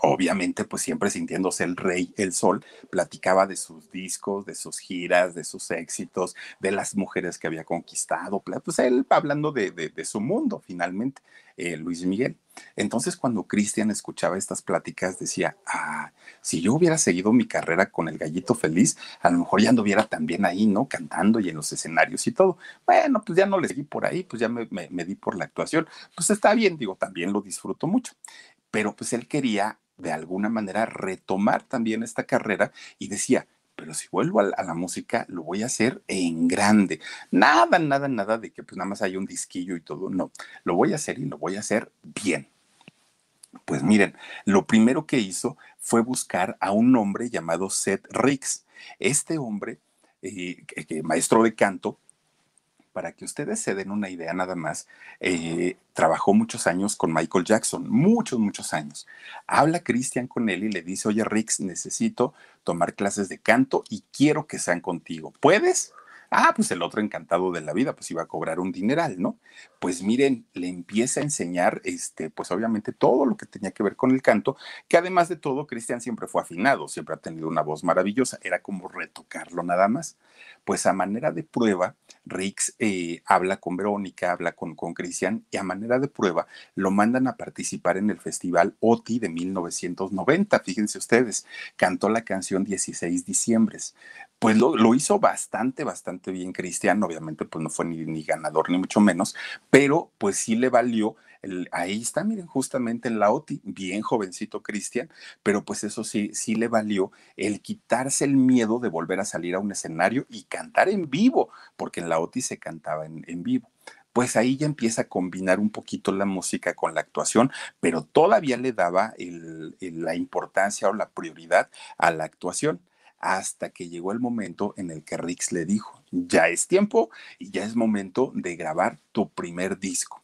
obviamente pues siempre sintiéndose el rey, el sol, platicaba de sus discos, de sus giras, de sus éxitos, de las mujeres que había conquistado, pues él hablando de, su mundo finalmente, eh, Luis Miguel. Entonces cuando Cristian escuchaba estas pláticas decía, ah, si yo hubiera seguido mi carrera con el gallito feliz, a lo mejor ya anduviera también ahí, ¿no? Cantando y en los escenarios y todo. Bueno, pues ya no le seguí por ahí, pues ya me di por la actuación. Pues está bien, digo, también lo disfruto mucho pero pues él quería de alguna manera retomar también esta carrera y decía, pero si vuelvo a la, música, lo voy a hacer en grande. Nada, nada, nada de que pues nada más hay un disquillo y todo. No, lo voy a hacer y lo voy a hacer bien. Pues miren, lo primero que hizo fue buscar a un hombre llamado Seth Riggs. Este hombre, eh, que, maestro de canto, para que ustedes se den una idea nada más, eh, trabajó muchos años con Michael Jackson, muchos, muchos años. Habla Christian con él y le dice, oye Rix, necesito tomar clases de canto y quiero que sean contigo. ¿Puedes? Ah, pues el otro encantado de la vida, pues iba a cobrar un dineral, ¿no? Pues miren, le empieza a enseñar, este, pues obviamente todo lo que tenía que ver con el canto, que además de todo, Cristian siempre fue afinado, siempre ha tenido una voz maravillosa, era como retocarlo nada más. Pues a manera de prueba, Rix eh, habla con Verónica, habla con Cristian y a manera de prueba lo mandan a participar en el Festival OTI de 1990. Fíjense ustedes, cantó la canción 16 diciembre. Pues lo, hizo bastante, bastante bien Cristian. Obviamente pues no fue ni, ni ganador ni mucho menos, pero pues sí le valió ahí está, miren, justamente en la OTI, bien jovencito Cristian, pero pues eso sí, sí le valió el quitarse el miedo de volver a salir a un escenario y cantar en vivo, porque en la se cantaba en, vivo pues ahí ya empieza a combinar un poquito la música con la actuación, pero todavía le daba la importancia o la prioridad a la actuación hasta que llegó el momento en el que Rix le dijo, ya es tiempo y ya es momento de grabar tu primer disco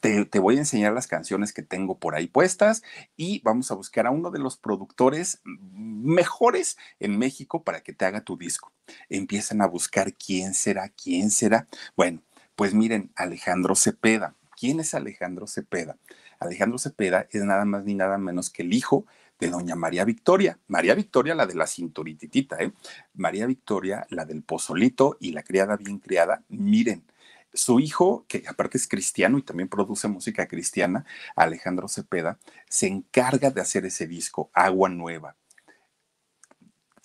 te, voy a enseñar las canciones que tengo por ahí puestas y vamos a buscar a uno de los productores mejores en México para que te haga tu disco. Empiezan a buscar quién será, quién será. Bueno, pues miren, Alejandro Cepeda. ¿Quién es Alejandro Cepeda? Alejandro Cepeda es nada más ni nada menos que el hijo de doña María Victoria. María Victoria, la de la cinturititita, ¿eh? María Victoria, la del pozolito y la criada bien criada. Miren, su hijo, que aparte es cristiano y también produce música cristiana, Alejandro Cepeda, se encarga de hacer ese disco, Agua Nueva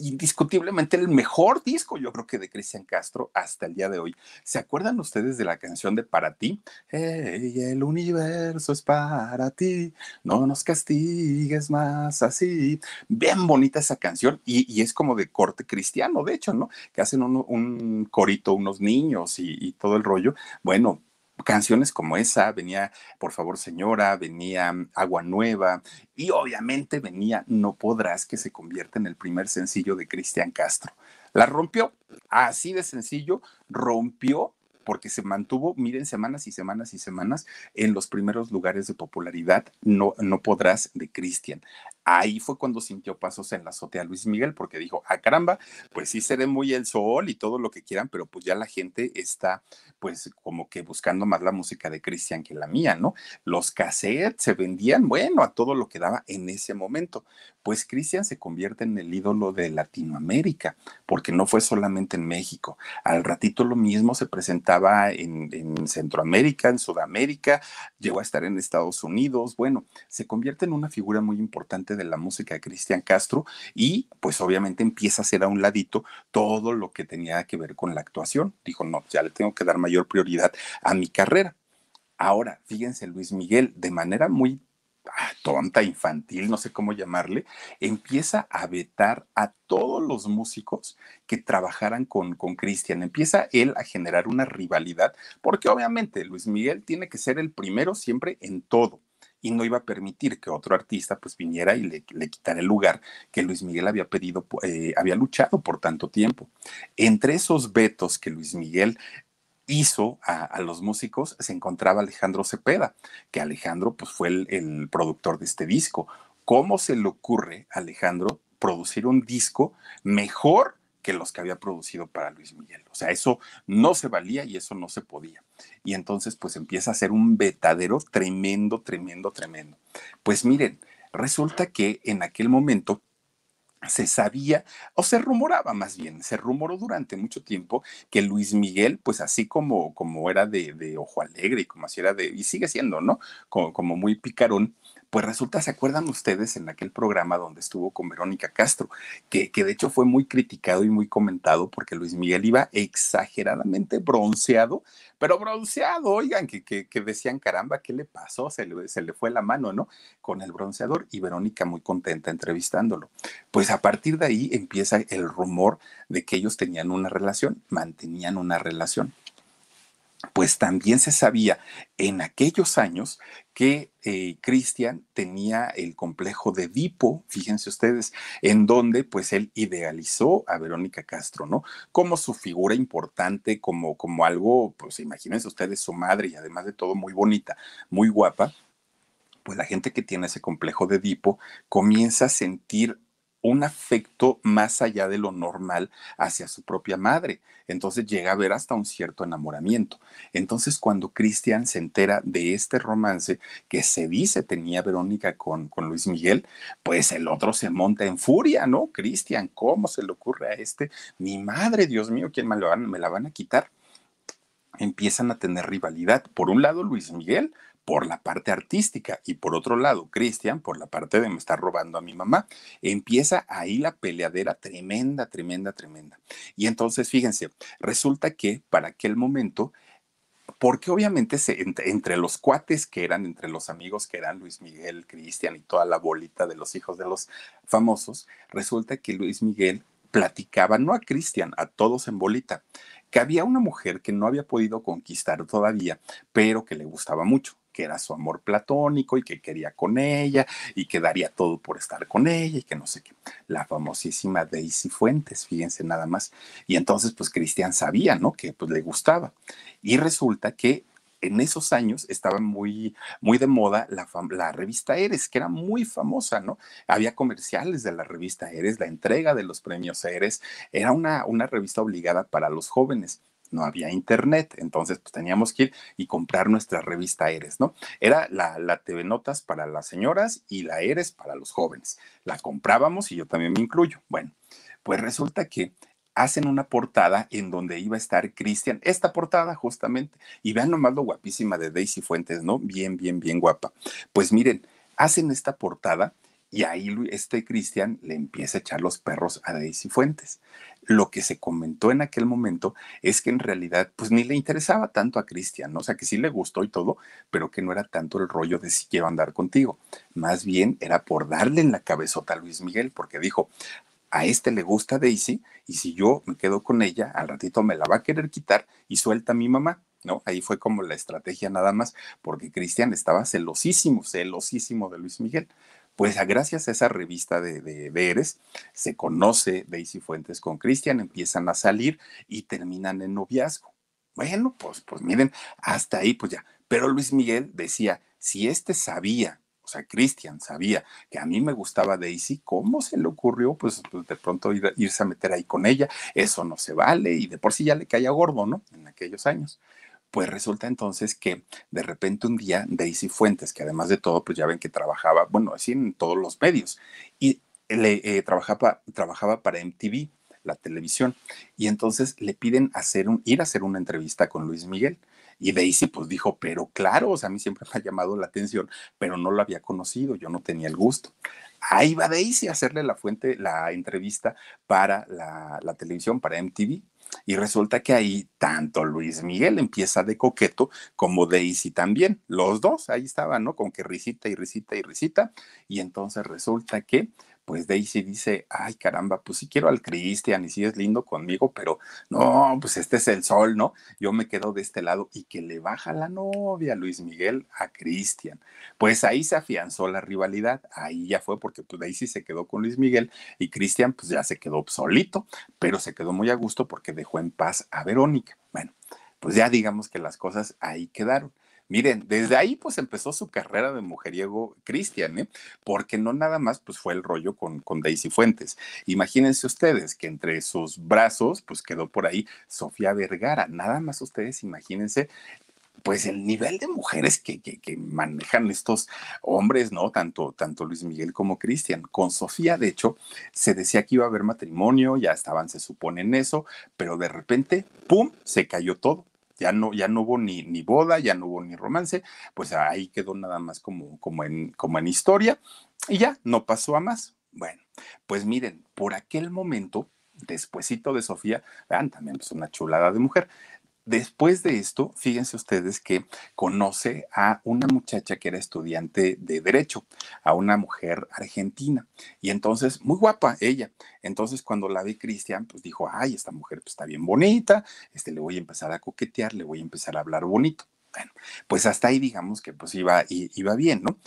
indiscutiblemente el mejor disco, yo creo que de Cristian Castro hasta el día de hoy. ¿Se acuerdan ustedes de la canción de Para ti? el universo es para ti, no nos castigues más así. Bien bonita esa canción y, es como de corte cristiano, de hecho, ¿no? Que hacen un, corito unos niños y todo el rollo. Bueno, canciones como esa, venía Por favor señora, venía mm, Agua Nueva y obviamente venía No podrás que se convierte en el primer sencillo de Cristian Castro. La rompió, así de sencillo, rompió porque se mantuvo, miren, semanas y semanas y semanas en los primeros lugares de popularidad, no, no podrás de Cristian ahí fue cuando sintió pasos en la azotea Luis Miguel, porque dijo, ah, caramba, pues sí seré muy el sol y todo lo que quieran, pero pues ya la gente está pues como que buscando más la música de Cristian que la mía, ¿no? Los cassettes se vendían, bueno, a todo lo que daba en ese momento. Pues Cristian se convierte en el ídolo de Latinoamérica, porque no fue solamente en México. Al ratito lo mismo se presentaba en Centroamérica, en Sudamérica, llegó a estar en Estados Unidos, bueno, se convierte en una figura muy importante de la música de Cristian Castro y pues obviamente empieza a hacer a un ladito todo lo que tenía que ver con la actuación. Dijo, no, ya le tengo que dar mayor prioridad a mi carrera. Ahora, fíjense, Luis Miguel, de manera muy ah, tonta, infantil, no sé cómo llamarle, empieza a vetar a todos los músicos que trabajaran con Cristian. empieza él a generar una rivalidad, porque obviamente Luis Miguel tiene que ser el primero siempre en todo y no iba a permitir que otro artista pues viniera y le, quitara el lugar que Luis Miguel había pedido, eh, había luchado por tanto tiempo. Entre esos vetos que Luis Miguel hizo a, los músicos se encontraba Alejandro Cepeda, que Alejandro pues fue el, el productor de este disco. ¿Cómo se le ocurre a Alejandro producir un disco mejor que los que había producido para Luis Miguel. O sea, eso no se valía y eso no se podía y entonces pues empieza a ser un vetadero tremendo, tremendo, tremendo. Pues miren, resulta que en aquel momento se sabía o se rumoraba más bien, se rumoró durante mucho tiempo que Luis Miguel, pues así como, como era de, de ojo alegre y como así era de, y sigue siendo, ¿no? Como, como muy picarón, pues resulta, ¿se acuerdan ustedes en aquel programa donde estuvo con Verónica Castro? Que, que de hecho fue muy criticado y muy comentado porque Luis Miguel iba exageradamente bronceado, pero bronceado, oigan, que, decían, caramba, ¿qué le pasó? Se le, se le fue la mano, ¿no? Con el bronceador y Verónica muy contenta entrevistándolo. Pues a partir de ahí empieza el rumor de que ellos tenían una relación, mantenían una relación pues también se sabía en aquellos años que eh, Cristian tenía el complejo de Edipo, fíjense ustedes, en donde pues él idealizó a Verónica Castro, ¿no? Como su figura importante, como, como algo, pues imagínense ustedes, su madre y además de todo muy bonita, muy guapa, pues la gente que tiene ese complejo de Edipo comienza a sentir un afecto más allá de lo normal hacia su propia madre. Entonces llega a haber hasta un cierto enamoramiento. Entonces cuando Cristian se entera de este romance que se dice tenía Verónica con, con Luis Miguel, pues el otro se monta en furia, ¿no? Cristian, ¿cómo se le ocurre a este? Mi madre, Dios mío, ¿quién me, me la van a quitar? Empiezan a tener rivalidad. Por un lado, Luis Miguel, por la parte artística y por otro lado, Cristian, por la parte de me estar robando a mi mamá, empieza ahí la peleadera tremenda, tremenda, tremenda. Y entonces, fíjense, resulta que para aquel momento, porque obviamente entre, entre, los cuates que eran, entre los amigos que eran Luis Miguel, Cristian y toda la bolita de los hijos de los famosos, resulta que Luis Miguel platicaba, no a Cristian, a todos en bolita, que había una mujer que no había podido conquistar todavía, pero que le gustaba mucho que era su amor platónico y que quería con ella y que daría todo por estar con ella y que no sé qué. La famosísima Daisy Fuentes, fíjense nada más. Y entonces, pues Cristian sabía, ¿no? Que pues le gustaba. Y resulta que en esos años estaba muy, muy de moda la, la, revista Eres, que era muy famosa, ¿no? Había comerciales de la revista Eres, la entrega de los premios Eres, era una, una revista obligada para los jóvenes no había internet, entonces pues, teníamos que ir y comprar nuestra revista Eres, ¿no? Era la, la TV Notas para las señoras y la Eres para los jóvenes. La comprábamos y yo también me incluyo. Bueno, pues resulta que hacen una portada en donde iba a estar Cristian, esta portada justamente, y vean nomás lo guapísima de Daisy Fuentes, ¿no? Bien, bien, bien guapa. Pues miren, hacen esta portada y ahí este Cristian le empieza a echar los perros a Daisy Fuentes. Lo que se comentó en aquel momento es que en realidad pues ni le interesaba tanto a Cristian, o sea que sí le gustó y todo, pero que no era tanto el rollo de si quiero andar contigo. Más bien era por darle en la cabezota a Luis Miguel, porque dijo, a este le gusta Daisy y si yo me quedo con ella, al ratito me la va a querer quitar y suelta a mi mamá. ¿No? Ahí fue como la estrategia nada más, porque Cristian estaba celosísimo, celosísimo de Luis Miguel. Pues gracias a esa revista de, de, Eres, se conoce Daisy Fuentes con Cristian, empiezan a salir y terminan en noviazgo. Bueno, pues, pues miren, hasta ahí pues ya. Pero Luis Miguel decía, si este sabía o sea, Cristian sabía que a mí me gustaba Daisy, ¿cómo se le ocurrió? Pues, pues de pronto irse a meter ahí con ella, eso no se vale, y de por sí ya le caía gordo, ¿no? En aquellos años. Pues resulta entonces que de repente un día Daisy Fuentes, que además de todo, pues ya ven que trabajaba, bueno, así en todos los medios, y le, eh, trabajaba, trabajaba para MTV, la televisión, y entonces le piden hacer un, ir a hacer una entrevista con Luis Miguel. Y Daisy pues dijo, pero claro, o sea, a mí siempre me ha llamado la atención, pero no lo había conocido, yo no tenía el gusto. Ahí va Daisy a hacerle la fuente, la entrevista para la televisión, para MTV. Y resulta que ahí tanto Luis Miguel empieza de coqueto como Daisy también. Los dos ahí estaban, ¿no? Con que risita y risita y risita. Y entonces resulta que pues Daisy dice, ay caramba, pues si quiero al Cristian y si es lindo conmigo, pero no, pues este es el sol, ¿no? Yo me quedo de este lado y que le baja la novia Luis Miguel a Cristian. Pues ahí se afianzó la rivalidad, ahí ya fue porque pues, Daisy se quedó con Luis Miguel y Cristian pues ya se quedó solito, pero se quedó muy a gusto porque dejó en paz a Verónica. Bueno, pues ya digamos que las cosas ahí quedaron. Miren, desde ahí pues empezó su carrera de mujeriego Cristian, ¿eh? porque no nada más pues fue el rollo con, con Daisy Fuentes. Imagínense ustedes que entre sus brazos pues quedó por ahí Sofía Vergara, nada más ustedes imagínense pues el nivel de mujeres que, manejan estos hombres, ¿no? Tanto, tanto Luis Miguel como Cristian. Con Sofía, de hecho, se decía que iba a haber matrimonio, ya estaban, se supone, en eso, pero de repente, ¡pum!, se cayó todo ya no, ya no hubo ni, ni boda, ya no hubo ni romance, pues ahí quedó nada más como, como, en, como en historia y ya no pasó a más. Bueno, pues miren, por aquel momento, despuesito de Sofía, vean, también pues una chulada de mujer, Después de esto, fíjense ustedes que conoce a una muchacha que era estudiante de derecho, a una mujer argentina. Y entonces, muy guapa ella. Entonces, cuando la vi Cristian, pues dijo, ay, esta mujer pues, está bien bonita, este, le voy a empezar a coquetear, le voy a empezar a hablar bonito. Bueno, pues hasta ahí digamos que pues iba, iba bien, ¿no?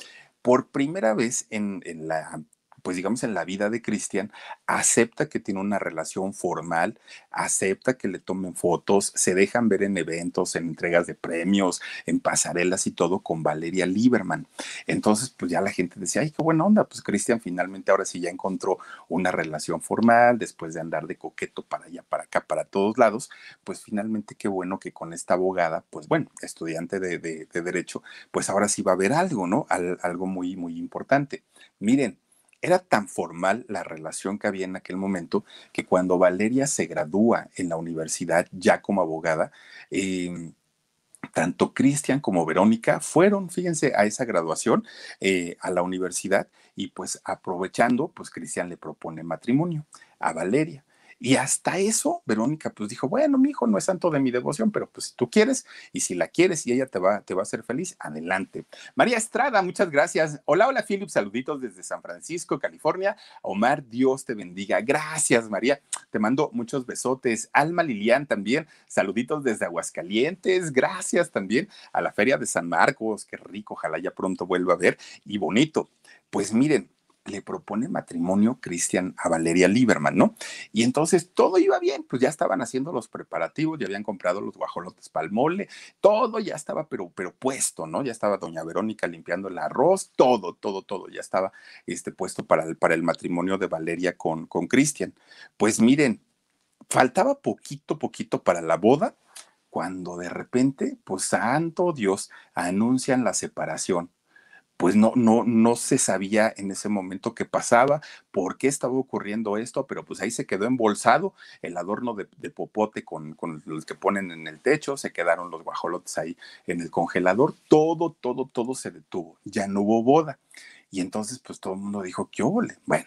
Por primera vez en, en la pues digamos, en la vida de Cristian, acepta que tiene una relación formal, acepta que le tomen fotos, se dejan ver en eventos, en entregas de premios, en pasarelas y todo con Valeria Lieberman. Entonces, pues ya la gente decía, ay, qué buena onda, pues Cristian finalmente ahora sí ya encontró una relación formal, después de andar de coqueto para allá, para acá, para todos lados, pues finalmente qué bueno que con esta abogada, pues bueno, estudiante de, derecho, pues ahora sí va a haber algo, ¿no? algo muy, muy importante. Miren, era tan formal la relación que había en aquel momento que cuando Valeria se gradúa en la universidad ya como abogada, em, tanto Cristian como Verónica fueron, fíjense, a esa graduación eh, a la universidad y pues aprovechando, pues Cristian le propone matrimonio a Valeria. Y hasta eso, Verónica pues dijo, bueno, mi hijo no es santo de mi devoción, pero pues si tú quieres y si la quieres y ella te va, te va a hacer feliz, adelante. María Estrada, muchas gracias. Hola, hola Philip, saluditos desde San Francisco, California. Omar, Dios te bendiga. Gracias María, te mando muchos besotes. Alma Lilian también, saluditos desde Aguascalientes. Gracias también a la Feria de San Marcos, qué rico, ojalá ya pronto vuelva a ver y bonito. Pues miren, le propone matrimonio Cristian a Valeria Lieberman, ¿no? Y entonces todo iba bien, pues ya estaban haciendo los preparativos, ya habían comprado los guajolotes para todo ya estaba pero, pero puesto, ¿no? Ya estaba doña Verónica limpiando el arroz, todo, todo, todo, ya estaba este, puesto para el, para el matrimonio de Valeria con Cristian. pues miren, faltaba poquito, poquito para la boda, cuando de repente, pues santo Dios, anuncian la separación pues no, no, no se sabía en ese momento qué pasaba, por qué estaba ocurriendo esto, pero pues ahí se quedó embolsado el adorno de, popote con, los que ponen en el techo, se quedaron los guajolotes ahí en el congelador, todo, todo, todo se detuvo, ya no hubo boda. Y entonces pues todo el mundo dijo, ¿qué ole? Bueno,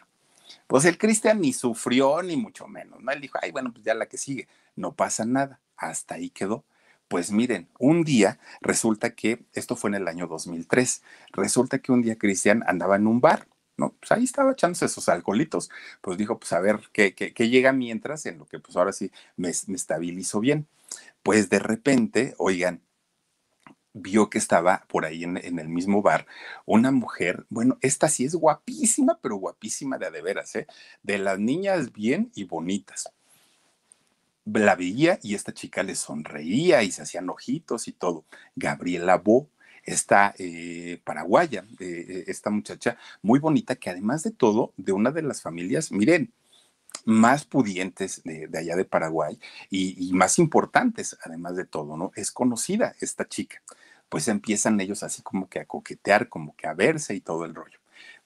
pues el Cristian ni sufrió ni mucho menos, ¿no? Él dijo, ay, bueno, pues ya la que sigue, no pasa nada, hasta ahí quedó. Pues miren, un día resulta que, esto fue en el año 2003, resulta que un día Cristian andaba en un bar, ¿no? Pues ahí estaba echándose esos alcoholitos, pues dijo, pues a ver, ¿qué, llega mientras? En lo que pues ahora sí me, estabilizo bien. Pues de repente, oigan, vio que estaba por ahí en, el mismo bar una mujer, bueno, esta sí es guapísima, pero guapísima de a de veras, ¿eh? de las niñas bien y bonitas la veía y esta chica le sonreía y se hacían ojitos y todo. Gabriela Bo, esta eh, paraguaya, eh, eh, esta muchacha muy bonita que además de todo, de una de las familias, miren, más pudientes de, allá de Paraguay y, más importantes, además de todo, ¿no? Es conocida esta chica. Pues empiezan ellos así como que a coquetear, como que a verse y todo el rollo.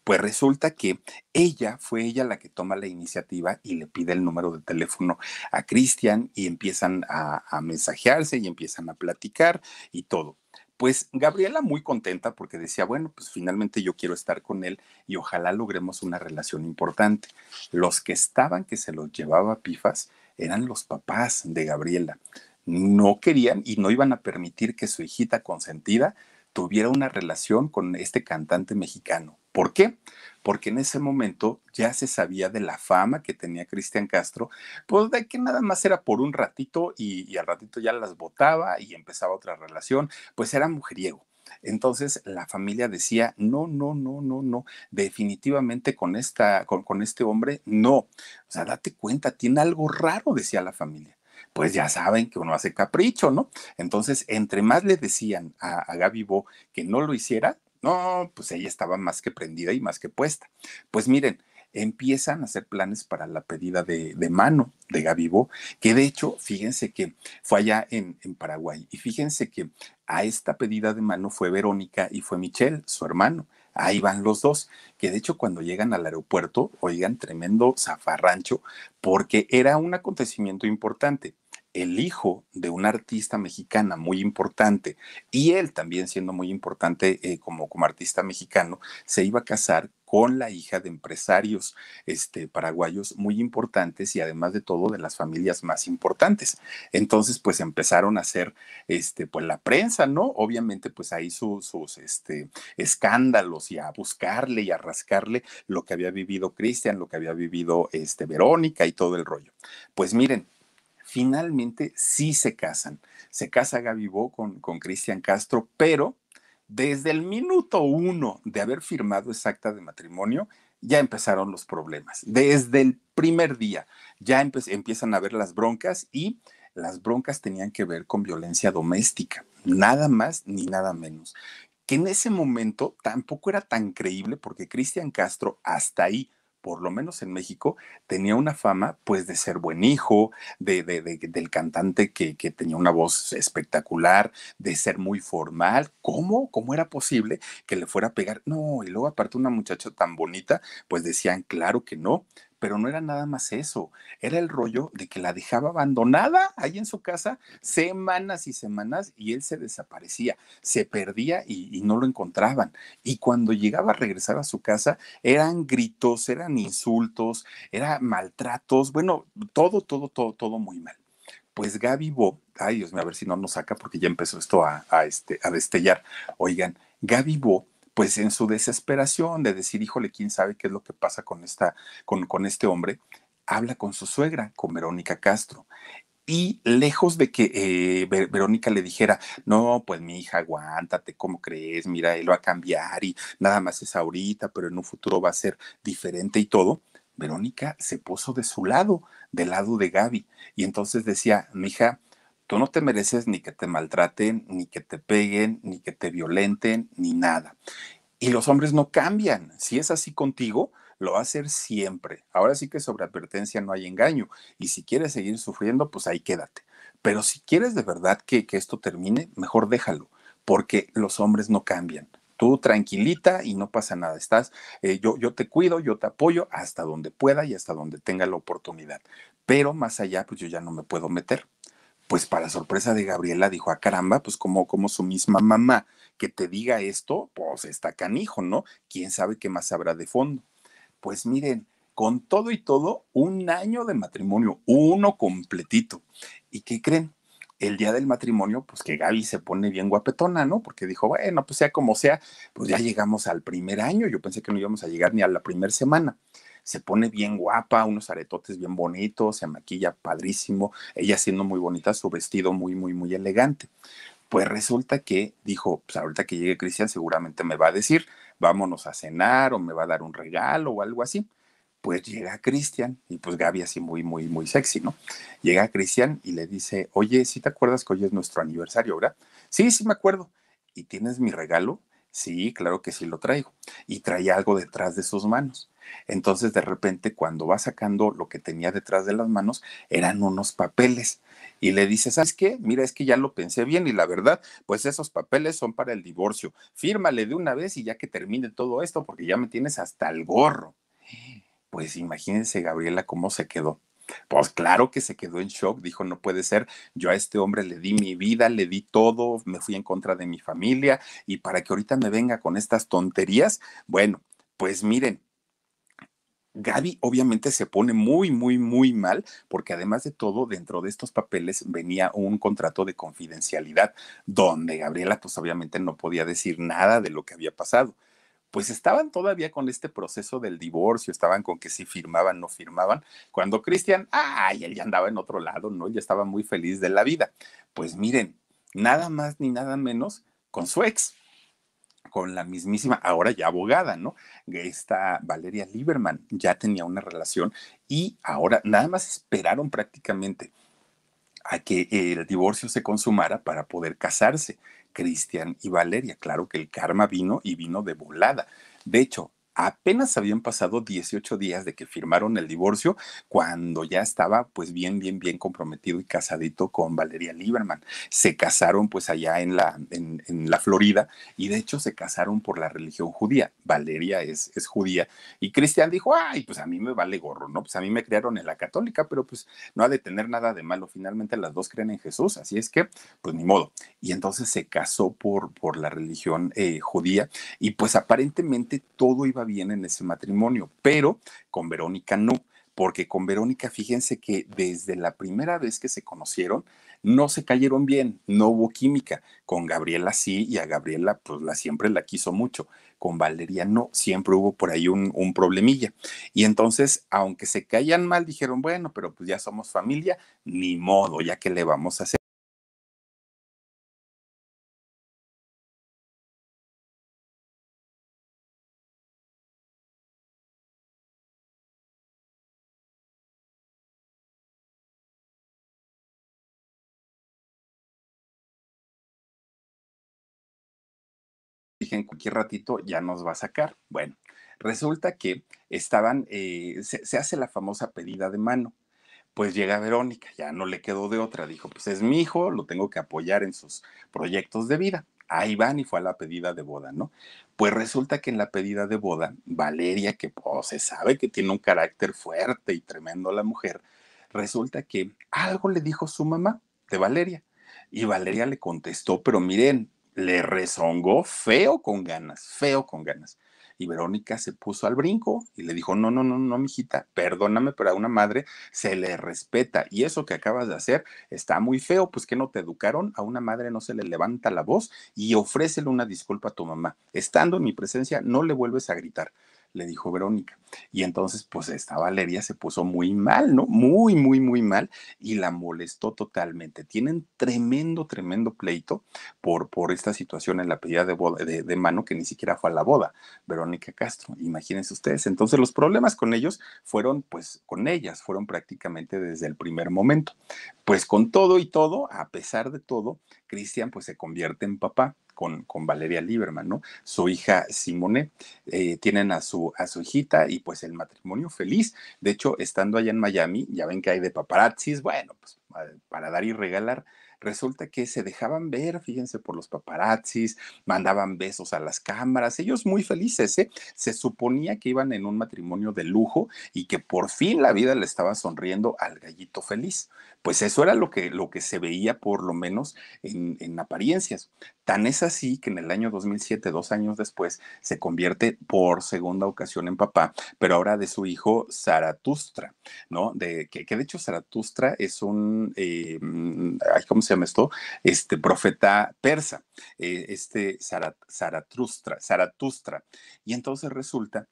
Pues resulta que ella fue ella la que toma la iniciativa y le pide el número de teléfono a Cristian y empiezan a, mensajearse y empiezan a platicar y todo pues Gabriela muy contenta porque decía, bueno, pues finalmente yo quiero estar con él y ojalá logremos una relación importante. Los que estaban que se los llevaba pifas eran los papás de Gabriela. No querían y no iban a permitir que su hijita consentida tuviera una relación con este cantante mexicano. ¿Por qué? Porque en ese momento ya se sabía de la fama que tenía Cristian Castro, pues de que nada más era por un ratito y, al ratito ya las botaba y empezaba otra relación, pues era mujeriego. Entonces la familia decía, no, no, no, no, no, definitivamente con, esta, con, este hombre, no. O sea, date cuenta, tiene algo raro, decía la familia. Pues ya saben que uno hace capricho, ¿no? Entonces, entre más le decían a, a Gaby Bo que no lo hiciera, no, pues ella estaba más que prendida y más que puesta. Pues miren, empiezan a hacer planes para la pedida de, mano de Gavivo, que de hecho, fíjense que fue allá en, en, Paraguay. Y fíjense que a esta pedida de mano fue Verónica y fue Michelle, su hermano. Ahí van los dos, que de hecho cuando llegan al aeropuerto, oigan, tremendo zafarrancho, porque era un acontecimiento importante el hijo de una artista mexicana muy importante, y él también siendo muy importante eh, como, como artista mexicano, se iba a casar con la hija de empresarios este, paraguayos muy importantes y además de todo de las familias más importantes. Entonces, pues empezaron a hacer este, pues, la prensa, ¿no? Obviamente, pues ahí sus, este, escándalos y a buscarle y a rascarle lo que había vivido Cristian, lo que había vivido este, Verónica y todo el rollo. Pues miren, finalmente sí se casan. Se casa Gaby Bo con Cristian Castro, pero desde el minuto uno de haber firmado esa acta de matrimonio, ya empezaron los problemas. Desde el primer día ya empiezan a haber las broncas y las broncas tenían que ver con violencia doméstica, nada más ni nada menos. Que en ese momento tampoco era tan creíble porque Cristian Castro hasta ahí por lo menos en México, tenía una fama pues de ser buen hijo, de, del cantante que, que, tenía una voz espectacular, de ser muy formal. ¿Cómo? ¿Cómo era posible que le fuera a pegar? No, y luego aparte una muchacha tan bonita, pues decían, claro que no, pero no era nada más eso, era el rollo de que la dejaba abandonada ahí en su casa semanas y semanas y él se desaparecía, se perdía y, no lo encontraban. Y cuando llegaba a regresar a su casa, eran gritos, eran insultos, eran maltratos, bueno, todo, todo, todo, todo muy mal pues Gaby Bo, ay Dios mío, a ver si no nos saca porque ya empezó esto a, este, a destellar. Oigan, Gaby Bo pues en su desesperación de decir, híjole, quién sabe qué es lo que pasa con, esta, con, con este hombre, habla con su suegra, con Verónica Castro. Y lejos de que eh, Verónica le dijera, no, pues mi hija, aguántate, ¿cómo crees? Mira, él va a cambiar y nada más es ahorita, pero en un futuro va a ser diferente y todo. Verónica se puso de su lado, del lado de Gaby. Y entonces decía, mi hija, Tú no te mereces ni que te maltraten, ni que te peguen, ni que te violenten, ni nada. Y los hombres no cambian. Si es así contigo, lo va a hacer siempre. Ahora sí que sobre advertencia no hay engaño. Y si quieres seguir sufriendo, pues ahí quédate. Pero si quieres de verdad que, esto termine, mejor déjalo, porque los hombres no cambian. Tú tranquilita y no pasa nada. Estás, eh, yo, yo te cuido, yo te apoyo hasta donde pueda y hasta donde tenga la oportunidad. Pero más allá, pues yo ya no me puedo meter pues para sorpresa de Gabriela dijo, a ah, caramba, pues como, como su misma mamá que te diga esto, pues está canijo, ¿no? ¿Quién sabe qué más habrá de fondo? Pues miren, con todo y todo, un año de matrimonio, uno completito. ¿Y qué creen? El día del matrimonio, pues que Gaby se pone bien guapetona, ¿no? Porque dijo, bueno, pues sea como sea, pues ya llegamos al primer año. Yo pensé que no íbamos a llegar ni a la primera semana se pone bien guapa, unos aretotes bien bonitos, se maquilla padrísimo, ella siendo muy bonita, su vestido muy, muy, muy elegante. Pues resulta que dijo, pues ahorita que llegue Cristian seguramente me va a decir, vámonos a cenar o me va a dar un regalo o algo así. Pues llega Cristian y pues Gaby así muy, muy, muy sexy, ¿no? Llega Cristian y le dice, oye, ¿sí te acuerdas que hoy es nuestro aniversario, verdad? Sí, sí me acuerdo. ¿Y tienes mi regalo? Sí, claro que sí lo traigo. Y traía algo detrás de sus manos. Entonces de repente cuando va sacando lo que tenía detrás de las manos eran unos papeles y le dice, ¿sabes qué? Mira, es que ya lo pensé bien y la verdad, pues esos papeles son para el divorcio. Fírmale de una vez y ya que termine todo esto porque ya me tienes hasta el gorro. Pues imagínense Gabriela cómo se quedó. Pues claro que se quedó en shock, dijo, no puede ser, yo a este hombre le di mi vida, le di todo, me fui en contra de mi familia y para que ahorita me venga con estas tonterías, bueno, pues miren, Gaby obviamente se pone muy, muy, muy mal, porque además de todo, dentro de estos papeles venía un contrato de confidencialidad, donde Gabriela pues obviamente no podía decir nada de lo que había pasado. Pues estaban todavía con este proceso del divorcio, estaban con que si firmaban, no firmaban, cuando Cristian, ay, él ya andaba en otro lado, ¿no? Ya estaba muy feliz de la vida. Pues miren, nada más ni nada menos con su ex con la mismísima, ahora ya abogada, ¿no? Esta Valeria Lieberman ya tenía una relación y ahora nada más esperaron prácticamente a que el divorcio se consumara para poder casarse, Cristian y Valeria. Claro que el karma vino y vino de volada. De hecho, apenas habían pasado 18 días de que firmaron el divorcio cuando ya estaba pues bien, bien, bien comprometido y casadito con Valeria Lieberman. Se casaron pues allá en la, en, la Florida y de hecho se casaron por la religión judía. Valeria es, es judía y Cristian dijo, ay, pues a mí me vale gorro, ¿no? Pues a mí me crearon en la católica, pero pues no ha de tener nada de malo. Finalmente las dos creen en Jesús, así es que pues ni modo. Y entonces se casó por, por la religión eh, judía y pues aparentemente todo iba bien en ese matrimonio, pero con Verónica no, porque con Verónica, fíjense que desde la primera vez que se conocieron, no se cayeron bien, no hubo química. Con Gabriela sí, y a Gabriela pues la siempre la quiso mucho. Con Valeria no, siempre hubo por ahí un, un problemilla. Y entonces, aunque se caían mal, dijeron, bueno, pero pues ya somos familia, ni modo, ya que le vamos a hacer. en cualquier ratito ya nos va a sacar. Bueno, resulta que estaban, eh, se, hace la famosa pedida de mano pues llega Verónica, ya no le quedó de otra, dijo, pues es mi hijo, lo tengo que apoyar en sus proyectos de vida. Ahí van y fue a la pedida de boda, ¿no? Pues resulta que en la pedida de boda, Valeria, que oh, se sabe que tiene un carácter fuerte y tremendo la mujer, resulta que algo le dijo su mamá de Valeria. Y Valeria le contestó, pero miren, le rezongó feo con ganas, feo con ganas. Y Verónica se puso al brinco y le dijo, no, no, no, no, mijita, perdóname, pero a una madre se le respeta. Y eso que acabas de hacer está muy feo, pues que no te educaron, a una madre no se le levanta la voz y ofrécele una disculpa a tu mamá. Estando en mi presencia, no le vuelves a gritar le dijo Verónica. Y entonces, pues esta Valeria se puso muy mal, ¿no? Muy, muy, muy mal y la molestó totalmente. Tienen tremendo, tremendo pleito por, por esta situación en la pedida de, de, de, mano que ni siquiera fue a la boda, Verónica Castro. Imagínense ustedes. Entonces, los problemas con ellos fueron, pues, con ellas, fueron prácticamente desde el primer momento. Pues con todo y todo, a pesar de todo, Cristian, pues, se convierte en papá con, Valeria Lieberman, ¿no? Su hija Simone, eh, tienen a su, a su hijita y pues el matrimonio feliz. De hecho, estando allá en Miami, ya ven que hay de paparazzis, bueno, pues para dar y regalar. Resulta que se dejaban ver, fíjense, por los paparazzis, mandaban besos a las cámaras, ellos muy felices, ¿eh? Se suponía que iban en un matrimonio de lujo y que por fin la vida le estaba sonriendo al gallito feliz pues eso era lo que, lo que se veía por lo menos en, apariencias. Tan es así que en el año 2007, dos años después, se convierte por segunda ocasión en papá, pero ahora de su hijo Zaratustra, ¿no? De, que, de hecho Zaratustra es un, eh, mm, ¿cómo se llama esto? Este profeta persa, eh, este Zaratustra. Y entonces resulta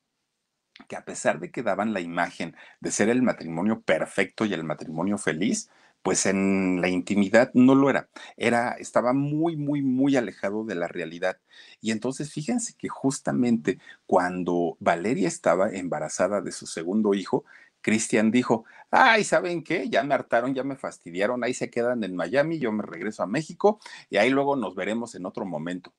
que a pesar de que daban la imagen de ser el matrimonio perfecto y el matrimonio feliz, pues en la intimidad no lo era. Era estaba muy muy muy alejado de la realidad. Y entonces fíjense que justamente cuando Valeria estaba embarazada de su segundo hijo, Cristian dijo, ay, ¿saben qué? Ya me hartaron, ya me fastidiaron, ahí se quedan en Miami, yo me regreso a México y ahí luego nos veremos en otro momento.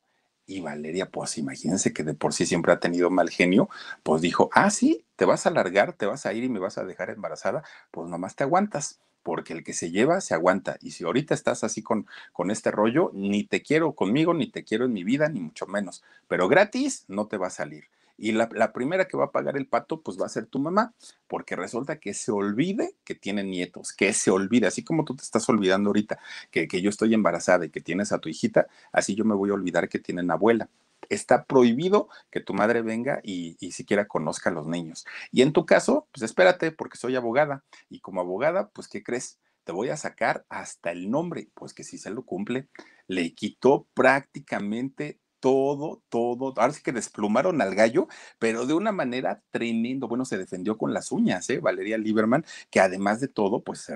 Y Valeria, pues imagínense que de por sí siempre ha tenido mal genio, pues dijo, ah, sí, te vas a largar, te vas a ir y me vas a dejar embarazada, pues nomás te aguantas porque el que se lleva se aguanta. Y si ahorita estás así con, con, este rollo, ni te quiero conmigo, ni te quiero en mi vida, ni mucho menos. Pero gratis no te va a salir. Y la, primera que va a pagar el pato, pues va a ser tu mamá, porque resulta que se olvide que tiene nietos, que se olvide, así como tú te estás olvidando ahorita que, yo estoy embarazada y que tienes a tu hijita, así yo me voy a olvidar que tienen abuela está prohibido que tu madre venga y, y, siquiera conozca a los niños. Y en tu caso, pues espérate, porque soy abogada. Y como abogada, pues, ¿qué crees? Te voy a sacar hasta el nombre, pues que si se lo cumple, le quitó prácticamente todo, todo, ahora sí que desplumaron al gallo, pero de una manera tremendo. Bueno, se defendió con las uñas, ¿eh? Valeria Lieberman, que además de todo, pues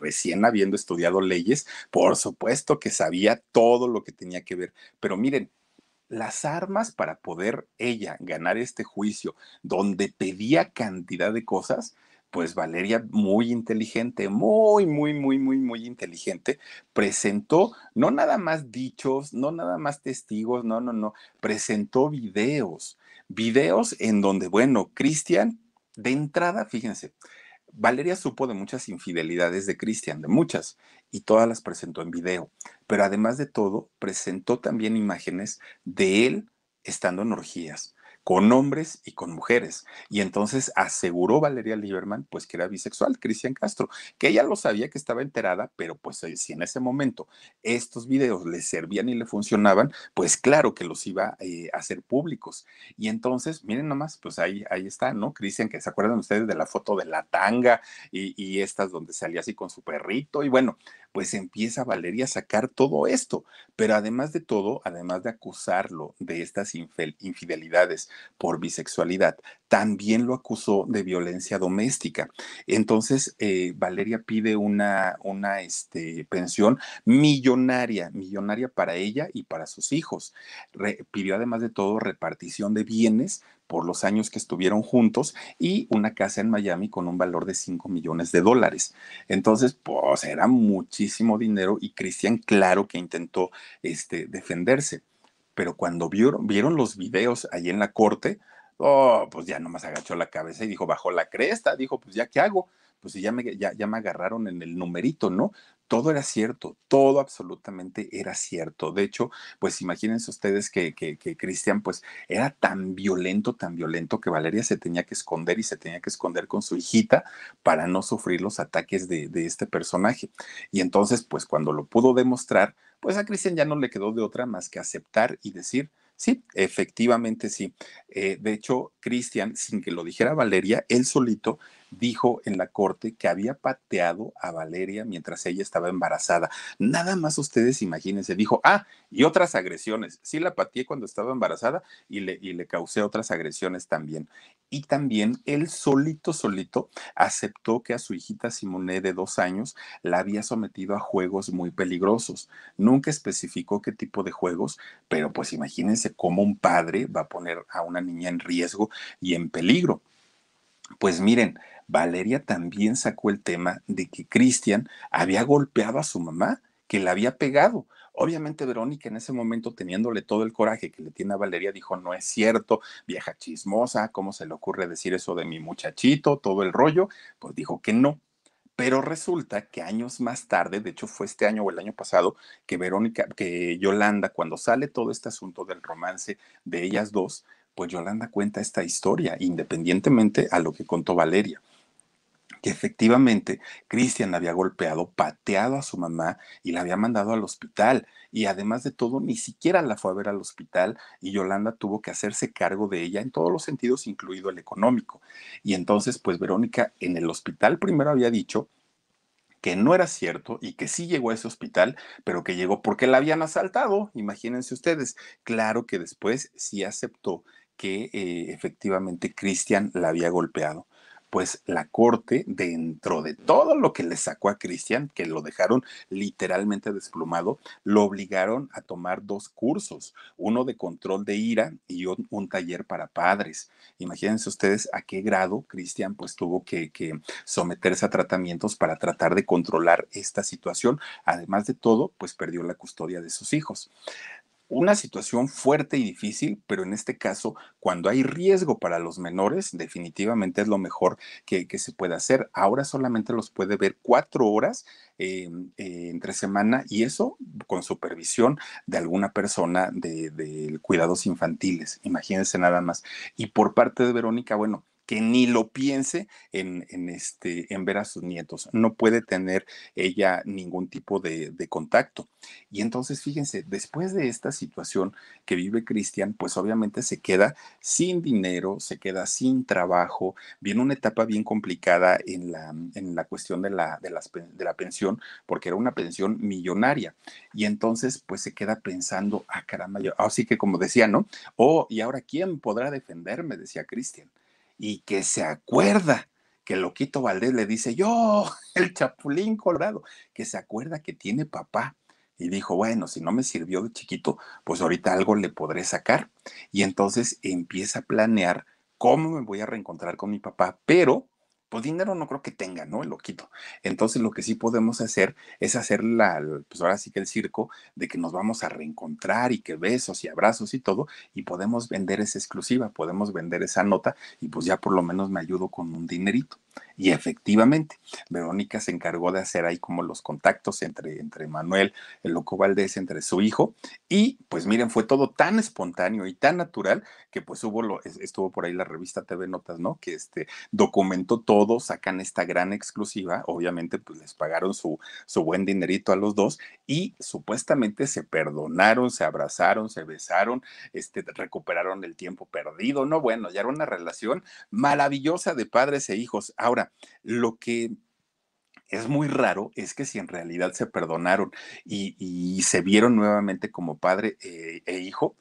recién habiendo estudiado leyes, por supuesto que sabía todo lo que tenía que ver. Pero miren, las armas para poder ella ganar este juicio, donde pedía cantidad de cosas, pues Valeria, muy inteligente, muy, muy, muy, muy, muy inteligente, presentó no nada más dichos, no nada más testigos, no, no, no, presentó videos, videos en donde, bueno, Cristian, de entrada, fíjense, Valeria supo de muchas infidelidades de Cristian, de muchas, y todas las presentó en video, pero además de todo, presentó también imágenes de él estando en orgías con hombres y con mujeres. Y entonces aseguró Valeria Lieberman, pues que era bisexual, Cristian Castro, que ella lo sabía que estaba enterada, pero pues eh, si en ese momento estos videos le servían y le funcionaban, pues claro que los iba eh, a hacer públicos. Y entonces, miren nomás, pues ahí, ahí está, ¿no? Cristian, que se acuerdan ustedes de la foto de la tanga y, y estas donde salía así con su perrito. Y bueno, pues empieza Valeria a sacar todo esto, pero además de todo, además de acusarlo de estas infidelidades, por bisexualidad. También lo acusó de violencia doméstica. Entonces, eh, Valeria pide una, este, pensión millonaria, millonaria para ella y para sus hijos. pidió además de todo repartición de bienes por los años que estuvieron juntos y una casa en Miami con un valor de 5 millones de dólares. Entonces, pues era muchísimo dinero y Cristian claro que intentó este, defenderse pero cuando vieron, los videos ahí en la corte, oh, pues ya no más agachó la cabeza y dijo, bajó la cresta, dijo, pues ya qué hago, pues ya me, ya, ya me agarraron en el numerito, ¿no? todo era cierto, todo absolutamente era cierto. De hecho, pues imagínense ustedes que, Cristian pues era tan violento, tan violento que Valeria se tenía que esconder y se tenía que esconder con su hijita para no sufrir los ataques de, este personaje. Y entonces pues cuando lo pudo demostrar, pues a Cristian ya no le quedó de otra más que aceptar y decir, Sí, efectivamente sí. Eh, de hecho, Cristian, sin que lo dijera Valeria, él solito dijo en la corte que había pateado a Valeria mientras ella estaba embarazada. Nada más ustedes imagínense, dijo, ah, y otras agresiones. Sí la pateé cuando estaba embarazada y le, y le causé otras agresiones también. Y también él solito, solito, aceptó que a su hijita Simone de dos años la había sometido a juegos muy peligrosos. Nunca especificó qué tipo de juegos, pero pues imagínense cómo un padre va a poner a una niña en riesgo y en peligro. Pues miren, Valeria también sacó el tema de que Cristian había golpeado a su mamá, que la había pegado. Obviamente Verónica en ese momento teniéndole todo el coraje que le tiene a Valeria dijo, no es cierto, vieja chismosa, ¿cómo se le ocurre decir eso de mi muchachito? Todo el rollo, pues dijo que no. Pero resulta que años más tarde, de hecho fue este año o el año pasado, que Verónica, que Yolanda, cuando sale todo este asunto del romance de ellas dos, pues Yolanda cuenta esta historia, independientemente a lo que contó Valeria que efectivamente Cristian había golpeado, pateado a su mamá y la había mandado al hospital. Y además de todo, ni siquiera la fue a ver al hospital y Yolanda tuvo que hacerse cargo de ella en todos los sentidos, incluido el económico. Y entonces, pues Verónica en el hospital primero había dicho que no era cierto y que sí llegó a ese hospital, pero que llegó porque la habían asaltado, imagínense ustedes. Claro que después sí aceptó que eh, efectivamente Cristian la había golpeado pues la corte, dentro de todo lo que le sacó a Cristian, que lo dejaron literalmente desplumado, lo obligaron a tomar dos cursos, uno de control de ira y un, taller para padres. Imagínense ustedes a qué grado Cristian pues tuvo que, que someterse a tratamientos para tratar de controlar esta situación. Además de todo, pues perdió la custodia de sus hijos una situación fuerte y difícil, pero en este caso, cuando hay riesgo para los menores, definitivamente es lo mejor que, se puede hacer. Ahora solamente los puede ver cuatro horas eh, eh, entre semana y eso con supervisión de alguna persona de cuidados infantiles. Imagínense nada más. Y por parte de Verónica, bueno, que ni lo piense en, este, en ver a sus nietos. No puede tener ella ningún tipo de, contacto. Y entonces, fíjense, después de esta situación que vive Cristian, pues obviamente se queda sin dinero, se queda sin trabajo, viene una etapa bien complicada en la, en la cuestión de la, de, de la pensión, porque era una pensión millonaria. Y entonces, pues se queda pensando, ah, caramba, yo, así que como decía, ¿no? Oh, ¿y ahora quién podrá defenderme? Decía Cristian y que se acuerda que Loquito Valdés le dice, yo, el chapulín colorado, que se acuerda que tiene papá. Y dijo, bueno, si no me sirvió de chiquito, pues ahorita algo le podré sacar. Y entonces empieza a planear cómo me voy a reencontrar con mi papá, pero pues dinero no creo que tenga, ¿no? El loquito. Entonces lo que sí podemos hacer es hacer la, pues ahora sí que el circo de que nos vamos a reencontrar y que besos y abrazos y todo, y podemos vender esa exclusiva, podemos vender esa nota y pues ya por lo menos me ayudo con un dinerito. Y efectivamente, Verónica se encargó de hacer ahí como los contactos entre, entre Manuel, el loco Valdés, entre su hijo. Y pues miren, fue todo tan espontáneo y tan natural que pues hubo lo, estuvo por ahí la revista TV Notas, ¿no? Que este documentó todo, sacan esta gran exclusiva. Obviamente, pues les pagaron su, su buen dinerito a los dos y supuestamente se perdonaron, se abrazaron, se besaron, este, recuperaron el tiempo perdido. No, bueno, ya era una relación maravillosa de padres e hijos. Ahora, lo que es muy raro es que si en realidad se perdonaron y, se vieron nuevamente como padre eh, e hijo,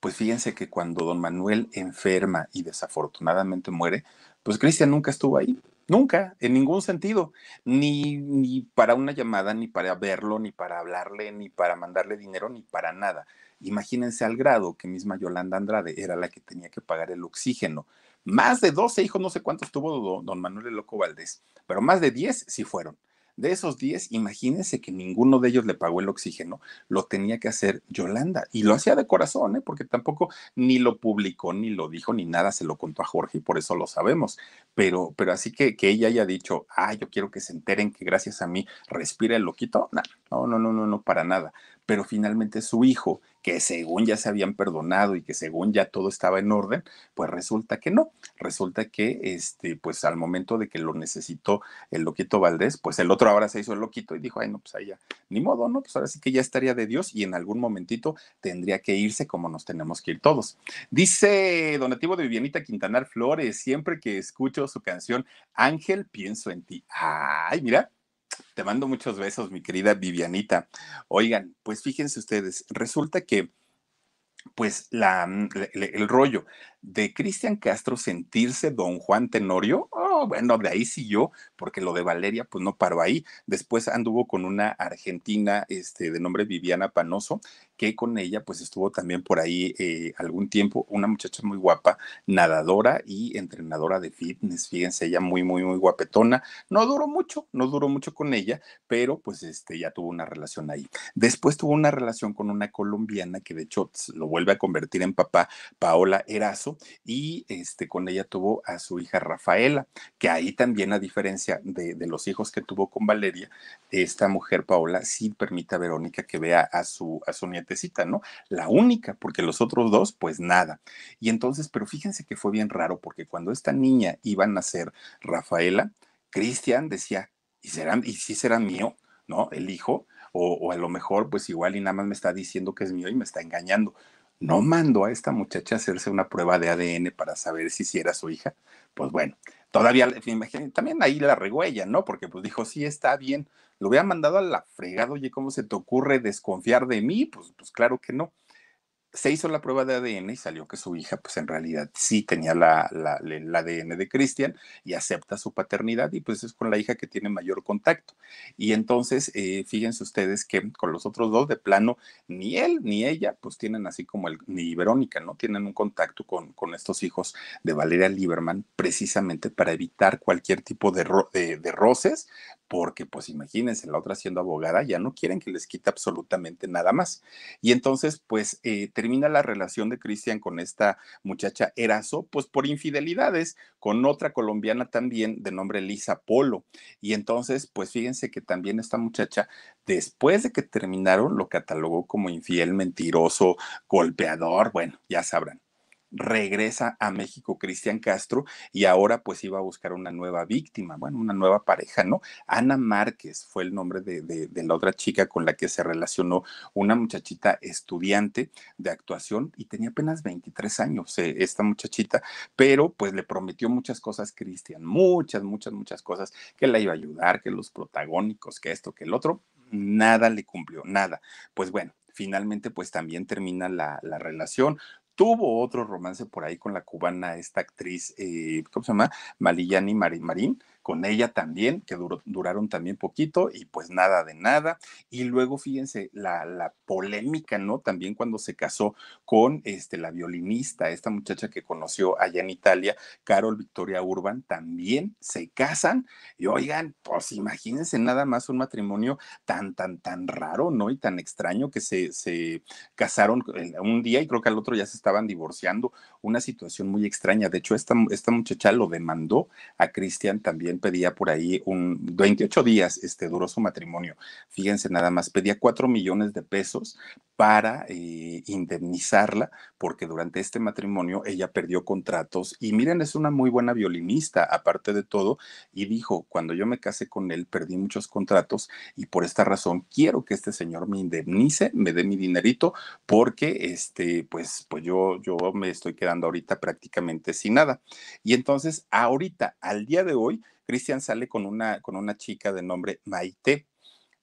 pues fíjense que cuando don Manuel enferma y desafortunadamente muere, pues Cristian nunca estuvo ahí, nunca, en ningún sentido, ni para una llamada, ni para verlo, ni para hablarle, ni para mandarle dinero, ni para nada. Imagínense al grado que misma Yolanda Andrade era la que tenía que pagar el oxígeno más de 12 hijos, no sé cuántos tuvo don Manuel el Loco Valdés, pero más de 10 sí fueron. De esos 10, imagínense que ninguno de ellos le pagó el oxígeno, lo tenía que hacer Yolanda. Y lo hacía de corazón, ¿eh? porque tampoco ni lo publicó, ni lo dijo, ni nada, se lo contó a Jorge y por eso lo sabemos. Pero, pero así que, que ella haya dicho, ah, yo quiero que se enteren que gracias a mí respira el loquito, no, no, no, no, no, para nada pero finalmente su hijo, que según ya se habían perdonado y que según ya todo estaba en orden, pues resulta que no, resulta que este, pues al momento de que lo necesitó el loquito Valdés, pues el otro ahora se hizo el loquito y dijo, ay no, pues ahí ya, ni modo, no, pues ahora sí que ya estaría de Dios y en algún momentito tendría que irse como nos tenemos que ir todos. Dice donativo de Vivianita Quintanar Flores, siempre que escucho su canción Ángel, pienso en ti. Ay, mira te mando muchos besos, mi querida Vivianita. Oigan, pues fíjense ustedes, resulta que, pues, la, mm, el, el rollo, de Cristian Castro sentirse don Juan Tenorio, oh, bueno, de ahí siguió, porque lo de Valeria pues no paró ahí. Después anduvo con una argentina este, de nombre Viviana Panoso, que con ella pues estuvo también por ahí eh, algún tiempo, una muchacha muy guapa, nadadora y entrenadora de fitness, fíjense, ella muy, muy, muy guapetona. No duró mucho, no duró mucho con ella, pero pues este, ya tuvo una relación ahí. Después tuvo una relación con una colombiana que de hecho lo vuelve a convertir en papá, Paola Erazo, y este, con ella tuvo a su hija Rafaela, que ahí también a diferencia de, los hijos que tuvo con Valeria, esta mujer Paola sí permite a Verónica que vea a su, a su nietecita, ¿no? La única, porque los otros dos, pues nada. Y entonces, pero fíjense que fue bien raro, porque cuando esta niña iba a nacer Rafaela, Cristian decía, ¿y, ¿y si será mío? ¿No? El hijo. o, a lo mejor, pues igual y nada más me está diciendo que es mío y me está engañando no mandó a esta muchacha a hacerse una prueba de ADN para saber si, era su hija. Pues bueno, todavía, también ahí la regüella, ¿no? Porque pues dijo, sí, está bien, lo había mandado a la fregada, oye, ¿cómo se te ocurre desconfiar de mí? Pues, pues claro que no se hizo la prueba de ADN y salió que su hija, pues en realidad sí tenía la, el ADN de Cristian y acepta su paternidad y pues es con la hija que tiene mayor contacto. Y entonces, eh, fíjense ustedes que con los otros dos de plano, ni él ni ella, pues tienen así como el, ni Verónica, ¿no? Tienen un contacto con, con estos hijos de Valeria Lieberman precisamente para evitar cualquier tipo de, de, roces, porque pues imagínense, la otra siendo abogada ya no quieren que les quite absolutamente nada más. Y entonces, pues... Eh, termina la relación de Cristian con esta muchacha Erazo, pues por infidelidades con otra colombiana también de nombre Lisa Polo. Y entonces, pues fíjense que también esta muchacha, después de que terminaron, lo catalogó como infiel, mentiroso, golpeador, bueno, ya sabrán regresa a México Cristian Castro y ahora pues iba a buscar una nueva víctima, bueno, una nueva pareja, ¿no? Ana Márquez fue el nombre de, la otra chica con la que se relacionó, una muchachita estudiante de actuación y tenía apenas 23 años eh, esta muchachita, pero pues le prometió muchas cosas Cristian, muchas, muchas, muchas cosas, que la iba a ayudar, que los protagónicos, que esto, que el otro, nada le cumplió, nada. Pues bueno, finalmente pues también termina la, la, relación, tuvo otro romance por ahí con la cubana, esta actriz, eh, ¿cómo se llama? Malillani Marín con ella también, que duraron también poquito y pues nada de nada. Y luego, fíjense, la, la, polémica, ¿no? También cuando se casó con este, la violinista, esta muchacha que conoció allá en Italia, Carol Victoria Urban, también se casan. Y oigan, pues imagínense nada más un matrimonio tan, tan, tan raro, ¿no? Y tan extraño que se, se casaron un día y creo que al otro ya se estaban divorciando. Una situación muy extraña. De hecho, esta, esta muchacha lo demandó a Cristian también pedía por ahí un 28 días, este duró su matrimonio. Fíjense nada más, pedía 4 millones de pesos para eh, indemnizarla porque durante este matrimonio ella perdió contratos y miren, es una muy buena violinista aparte de todo y dijo, cuando yo me casé con él perdí muchos contratos y por esta razón quiero que este señor me indemnice, me dé mi dinerito porque este pues pues yo yo me estoy quedando ahorita prácticamente sin nada. Y entonces ahorita al día de hoy Cristian sale con una, con una chica de nombre Maite.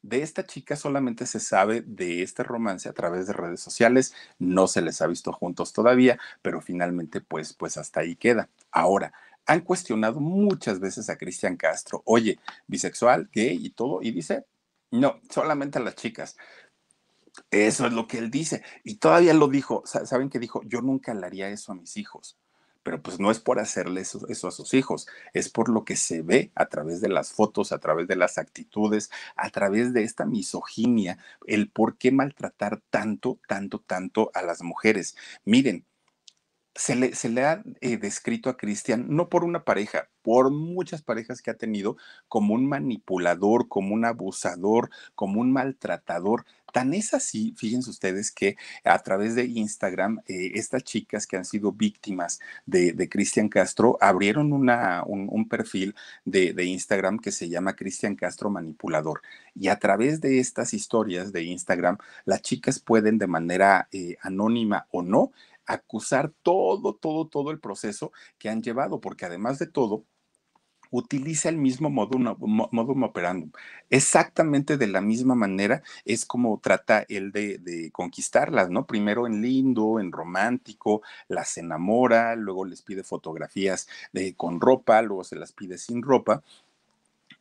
De esta chica solamente se sabe de este romance a través de redes sociales, no se les ha visto juntos todavía, pero finalmente pues, pues hasta ahí queda. Ahora, han cuestionado muchas veces a Cristian Castro, oye, bisexual, gay y todo, y dice, no, solamente a las chicas. Eso es lo que él dice. Y todavía lo dijo, ¿saben qué dijo? Yo nunca le haría eso a mis hijos pero pues no es por hacerle eso, a sus hijos, es por lo que se ve a través de las fotos, a través de las actitudes, a través de esta misoginia, el por qué maltratar tanto, tanto, tanto a las mujeres. Miren, se le, ha eh, descrito a Cristian, no por una pareja, por muchas parejas que ha tenido, como un manipulador, como un abusador, como un maltratador. Tan es así, fíjense ustedes, que a través de Instagram, eh, estas chicas que han sido víctimas de, Cristian Castro abrieron una, un, perfil de, Instagram que se llama Cristian Castro Manipulador. Y a través de estas historias de Instagram, las chicas pueden de manera eh, anónima o no acusar todo, todo, todo el proceso que han llevado, porque además de todo, utiliza el mismo modum, operandum. Exactamente de la misma manera es como trata él de, de, conquistarlas, ¿no? Primero en lindo, en romántico, las enamora, luego les pide fotografías de, con ropa, luego se las pide sin ropa,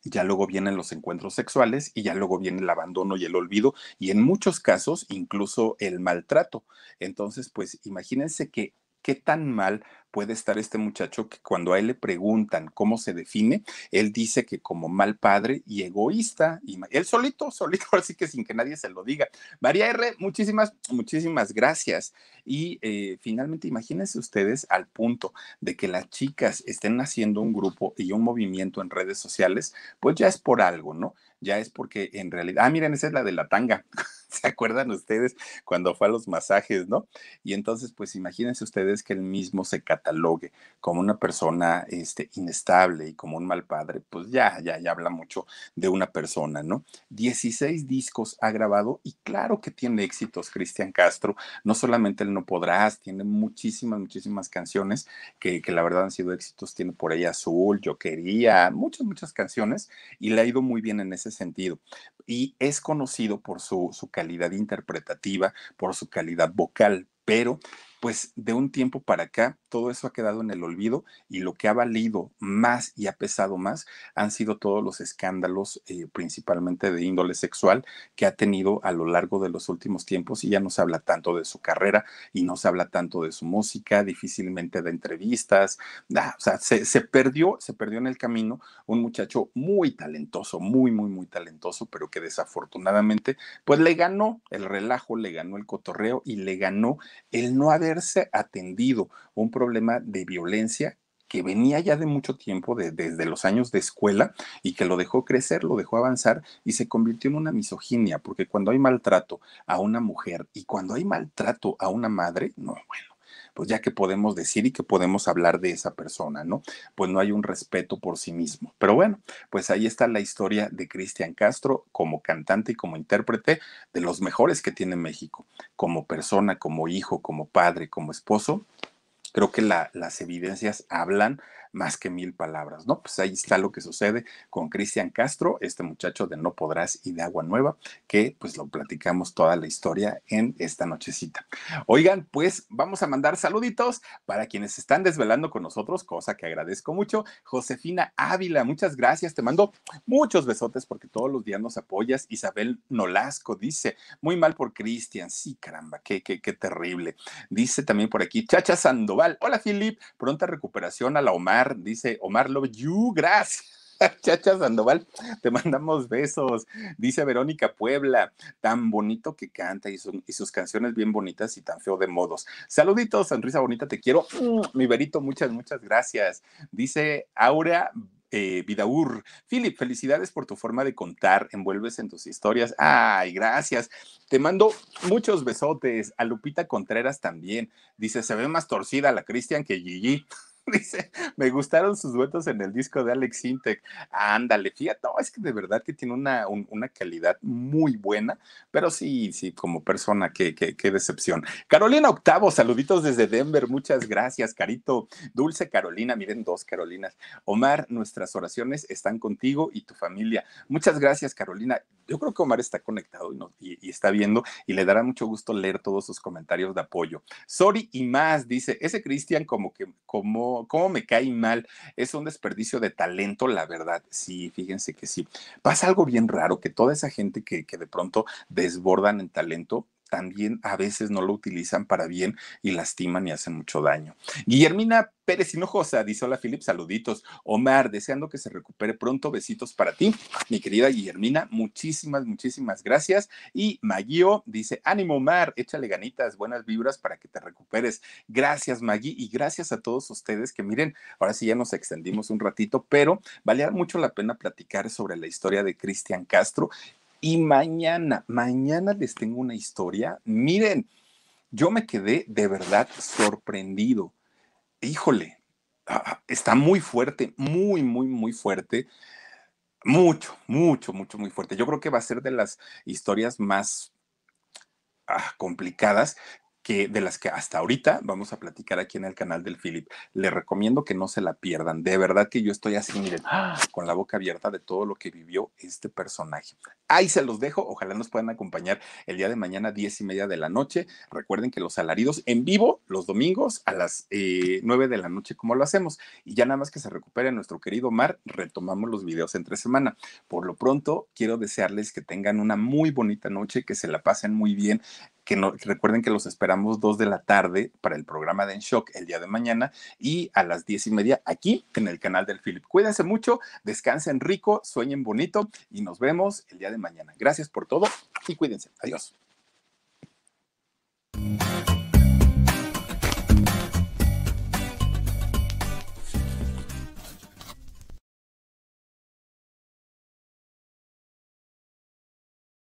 ya luego vienen los encuentros sexuales y ya luego viene el abandono y el olvido y en muchos casos incluso el maltrato. Entonces, pues imagínense que qué tan mal puede estar este muchacho que cuando a él le preguntan cómo se define, él dice que como mal padre y egoísta, y él solito, solito, así que sin que nadie se lo diga. María R., muchísimas, muchísimas gracias. Y eh, finalmente, imagínense ustedes al punto de que las chicas estén haciendo un grupo y un movimiento en redes sociales, pues ya es por algo, ¿no? Ya es porque en realidad, ah, miren, esa es la de la tanga. ¿Se acuerdan ustedes cuando fue a los masajes, no? Y entonces, pues imagínense ustedes que él mismo se catalogue como una persona este, inestable y como un mal padre, pues ya, ya, ya habla mucho de una persona, ¿no? 16 discos ha grabado y claro que tiene éxitos Cristian Castro, no solamente el No Podrás, tiene muchísimas, muchísimas canciones que, que la verdad han sido éxitos, tiene por ahí Azul, Yo Quería, muchas, muchas canciones y le ha ido muy bien en ese sentido y es conocido por su, su calidad interpretativa, por su calidad vocal, pero pues de un tiempo para acá todo eso ha quedado en el olvido y lo que ha valido más y ha pesado más han sido todos los escándalos, eh, principalmente de índole sexual, que ha tenido a lo largo de los últimos tiempos y ya no se habla tanto de su carrera y no se habla tanto de su música, difícilmente de entrevistas, o sea, se, se perdió, se perdió en el camino un muchacho muy talentoso, muy, muy, muy talentoso, pero que desafortunadamente pues le ganó el relajo, le ganó el cotorreo y le ganó el no haber atendido un problema de violencia que venía ya de mucho tiempo, desde los años de escuela, y que lo dejó crecer, lo dejó avanzar y se convirtió en una misoginia, porque cuando hay maltrato a una mujer y cuando hay maltrato a una madre, no, bueno, pues ya que podemos decir y que podemos hablar de esa persona, ¿no? Pues no hay un respeto por sí mismo. Pero bueno, pues ahí está la historia de Cristian Castro como cantante y como intérprete de los mejores que tiene México, como persona, como hijo, como padre, como esposo. Creo que las evidencias hablan más que mil palabras, ¿no? Pues ahí está lo que sucede con Cristian Castro, este muchacho de No Podrás y de Agua Nueva, que pues lo platicamos toda la historia en esta nochecita. Oigan, pues vamos a mandar saluditos para quienes están desvelando con nosotros, cosa que agradezco mucho. Josefina Ávila, muchas gracias, te mando muchos besotes porque todos los días nos apoyas. Isabel Nolasco dice, muy mal por Cristian, sí, caramba, qué, qué, qué terrible. Dice también por aquí Chacha Sandoval, hola Filip, pronta recuperación a la OMA dice Omar Love You, gracias. Chacha Sandoval, te mandamos besos. Dice Verónica Puebla, tan bonito que canta y, sus canciones bien bonitas y tan feo de modos. Saluditos, sonrisa bonita, te quiero. Mi Verito, muchas, muchas gracias. Dice Aura eh, Vidaur. Philip, felicidades por tu forma de contar, envuelves en tus historias. Ay, gracias. Te mando muchos besotes. A Lupita Contreras también. Dice, se ve más torcida la Cristian que Gigi. Dice, me gustaron sus duetos en el disco de Alex Intec. Ándale, fíjate, no, es que de verdad que tiene una, una calidad muy buena, pero sí, sí, como persona, qué, qué, decepción. Carolina Octavo, saluditos desde Denver, muchas gracias, Carito. Dulce Carolina, miren dos Carolinas. Omar, nuestras oraciones están contigo y tu familia. Muchas gracias, Carolina. Yo creo que Omar está conectado y, y está viendo y le dará mucho gusto leer todos sus comentarios de apoyo. Sorry y más, dice, ese Cristian como que, como cómo, me cae mal. Es un desperdicio de talento, la verdad. Sí, fíjense que sí. Pasa algo bien raro, que toda esa gente que, que de pronto desbordan en talento, también a veces no lo utilizan para bien y lastiman y hacen mucho daño. Guillermina Pérez Hinojosa dice: Hola, Filip, saluditos. Omar, deseando que se recupere pronto, besitos para ti. Mi querida Guillermina, muchísimas, muchísimas gracias. Y Maguío dice: Ánimo, Omar, échale ganitas, buenas vibras para que te recuperes. Gracias, Magui, y gracias a todos ustedes que miren, ahora sí ya nos extendimos un ratito, pero valía mucho la pena platicar sobre la historia de Cristian Castro y mañana, mañana les tengo una historia. Miren, yo me quedé de verdad sorprendido. Híjole, ah, está muy fuerte, muy, muy, muy fuerte. Mucho, mucho, mucho, muy fuerte. Yo creo que va a ser de las historias más ah, complicadas de las que hasta ahorita vamos a platicar aquí en el canal del Philip. Le recomiendo que no se la pierdan. De verdad que yo estoy así, miren, con la boca abierta de todo lo que vivió este personaje. Ahí se los dejo. Ojalá nos puedan acompañar el día de mañana, diez y media de la noche. Recuerden que los alaridos en vivo los domingos a las eh, nueve de la noche, como lo hacemos. Y ya nada más que se recupere nuestro querido Mar, retomamos los videos entre semana. Por lo pronto, quiero desearles que tengan una muy bonita noche, que se la pasen muy bien recuerden que los esperamos 2 de la tarde para el programa de En Shock el día de mañana y a las diez y media aquí en el canal del Philip. Cuídense mucho, descansen rico, sueñen bonito y nos vemos el día de mañana. Gracias por todo y cuídense. Adiós.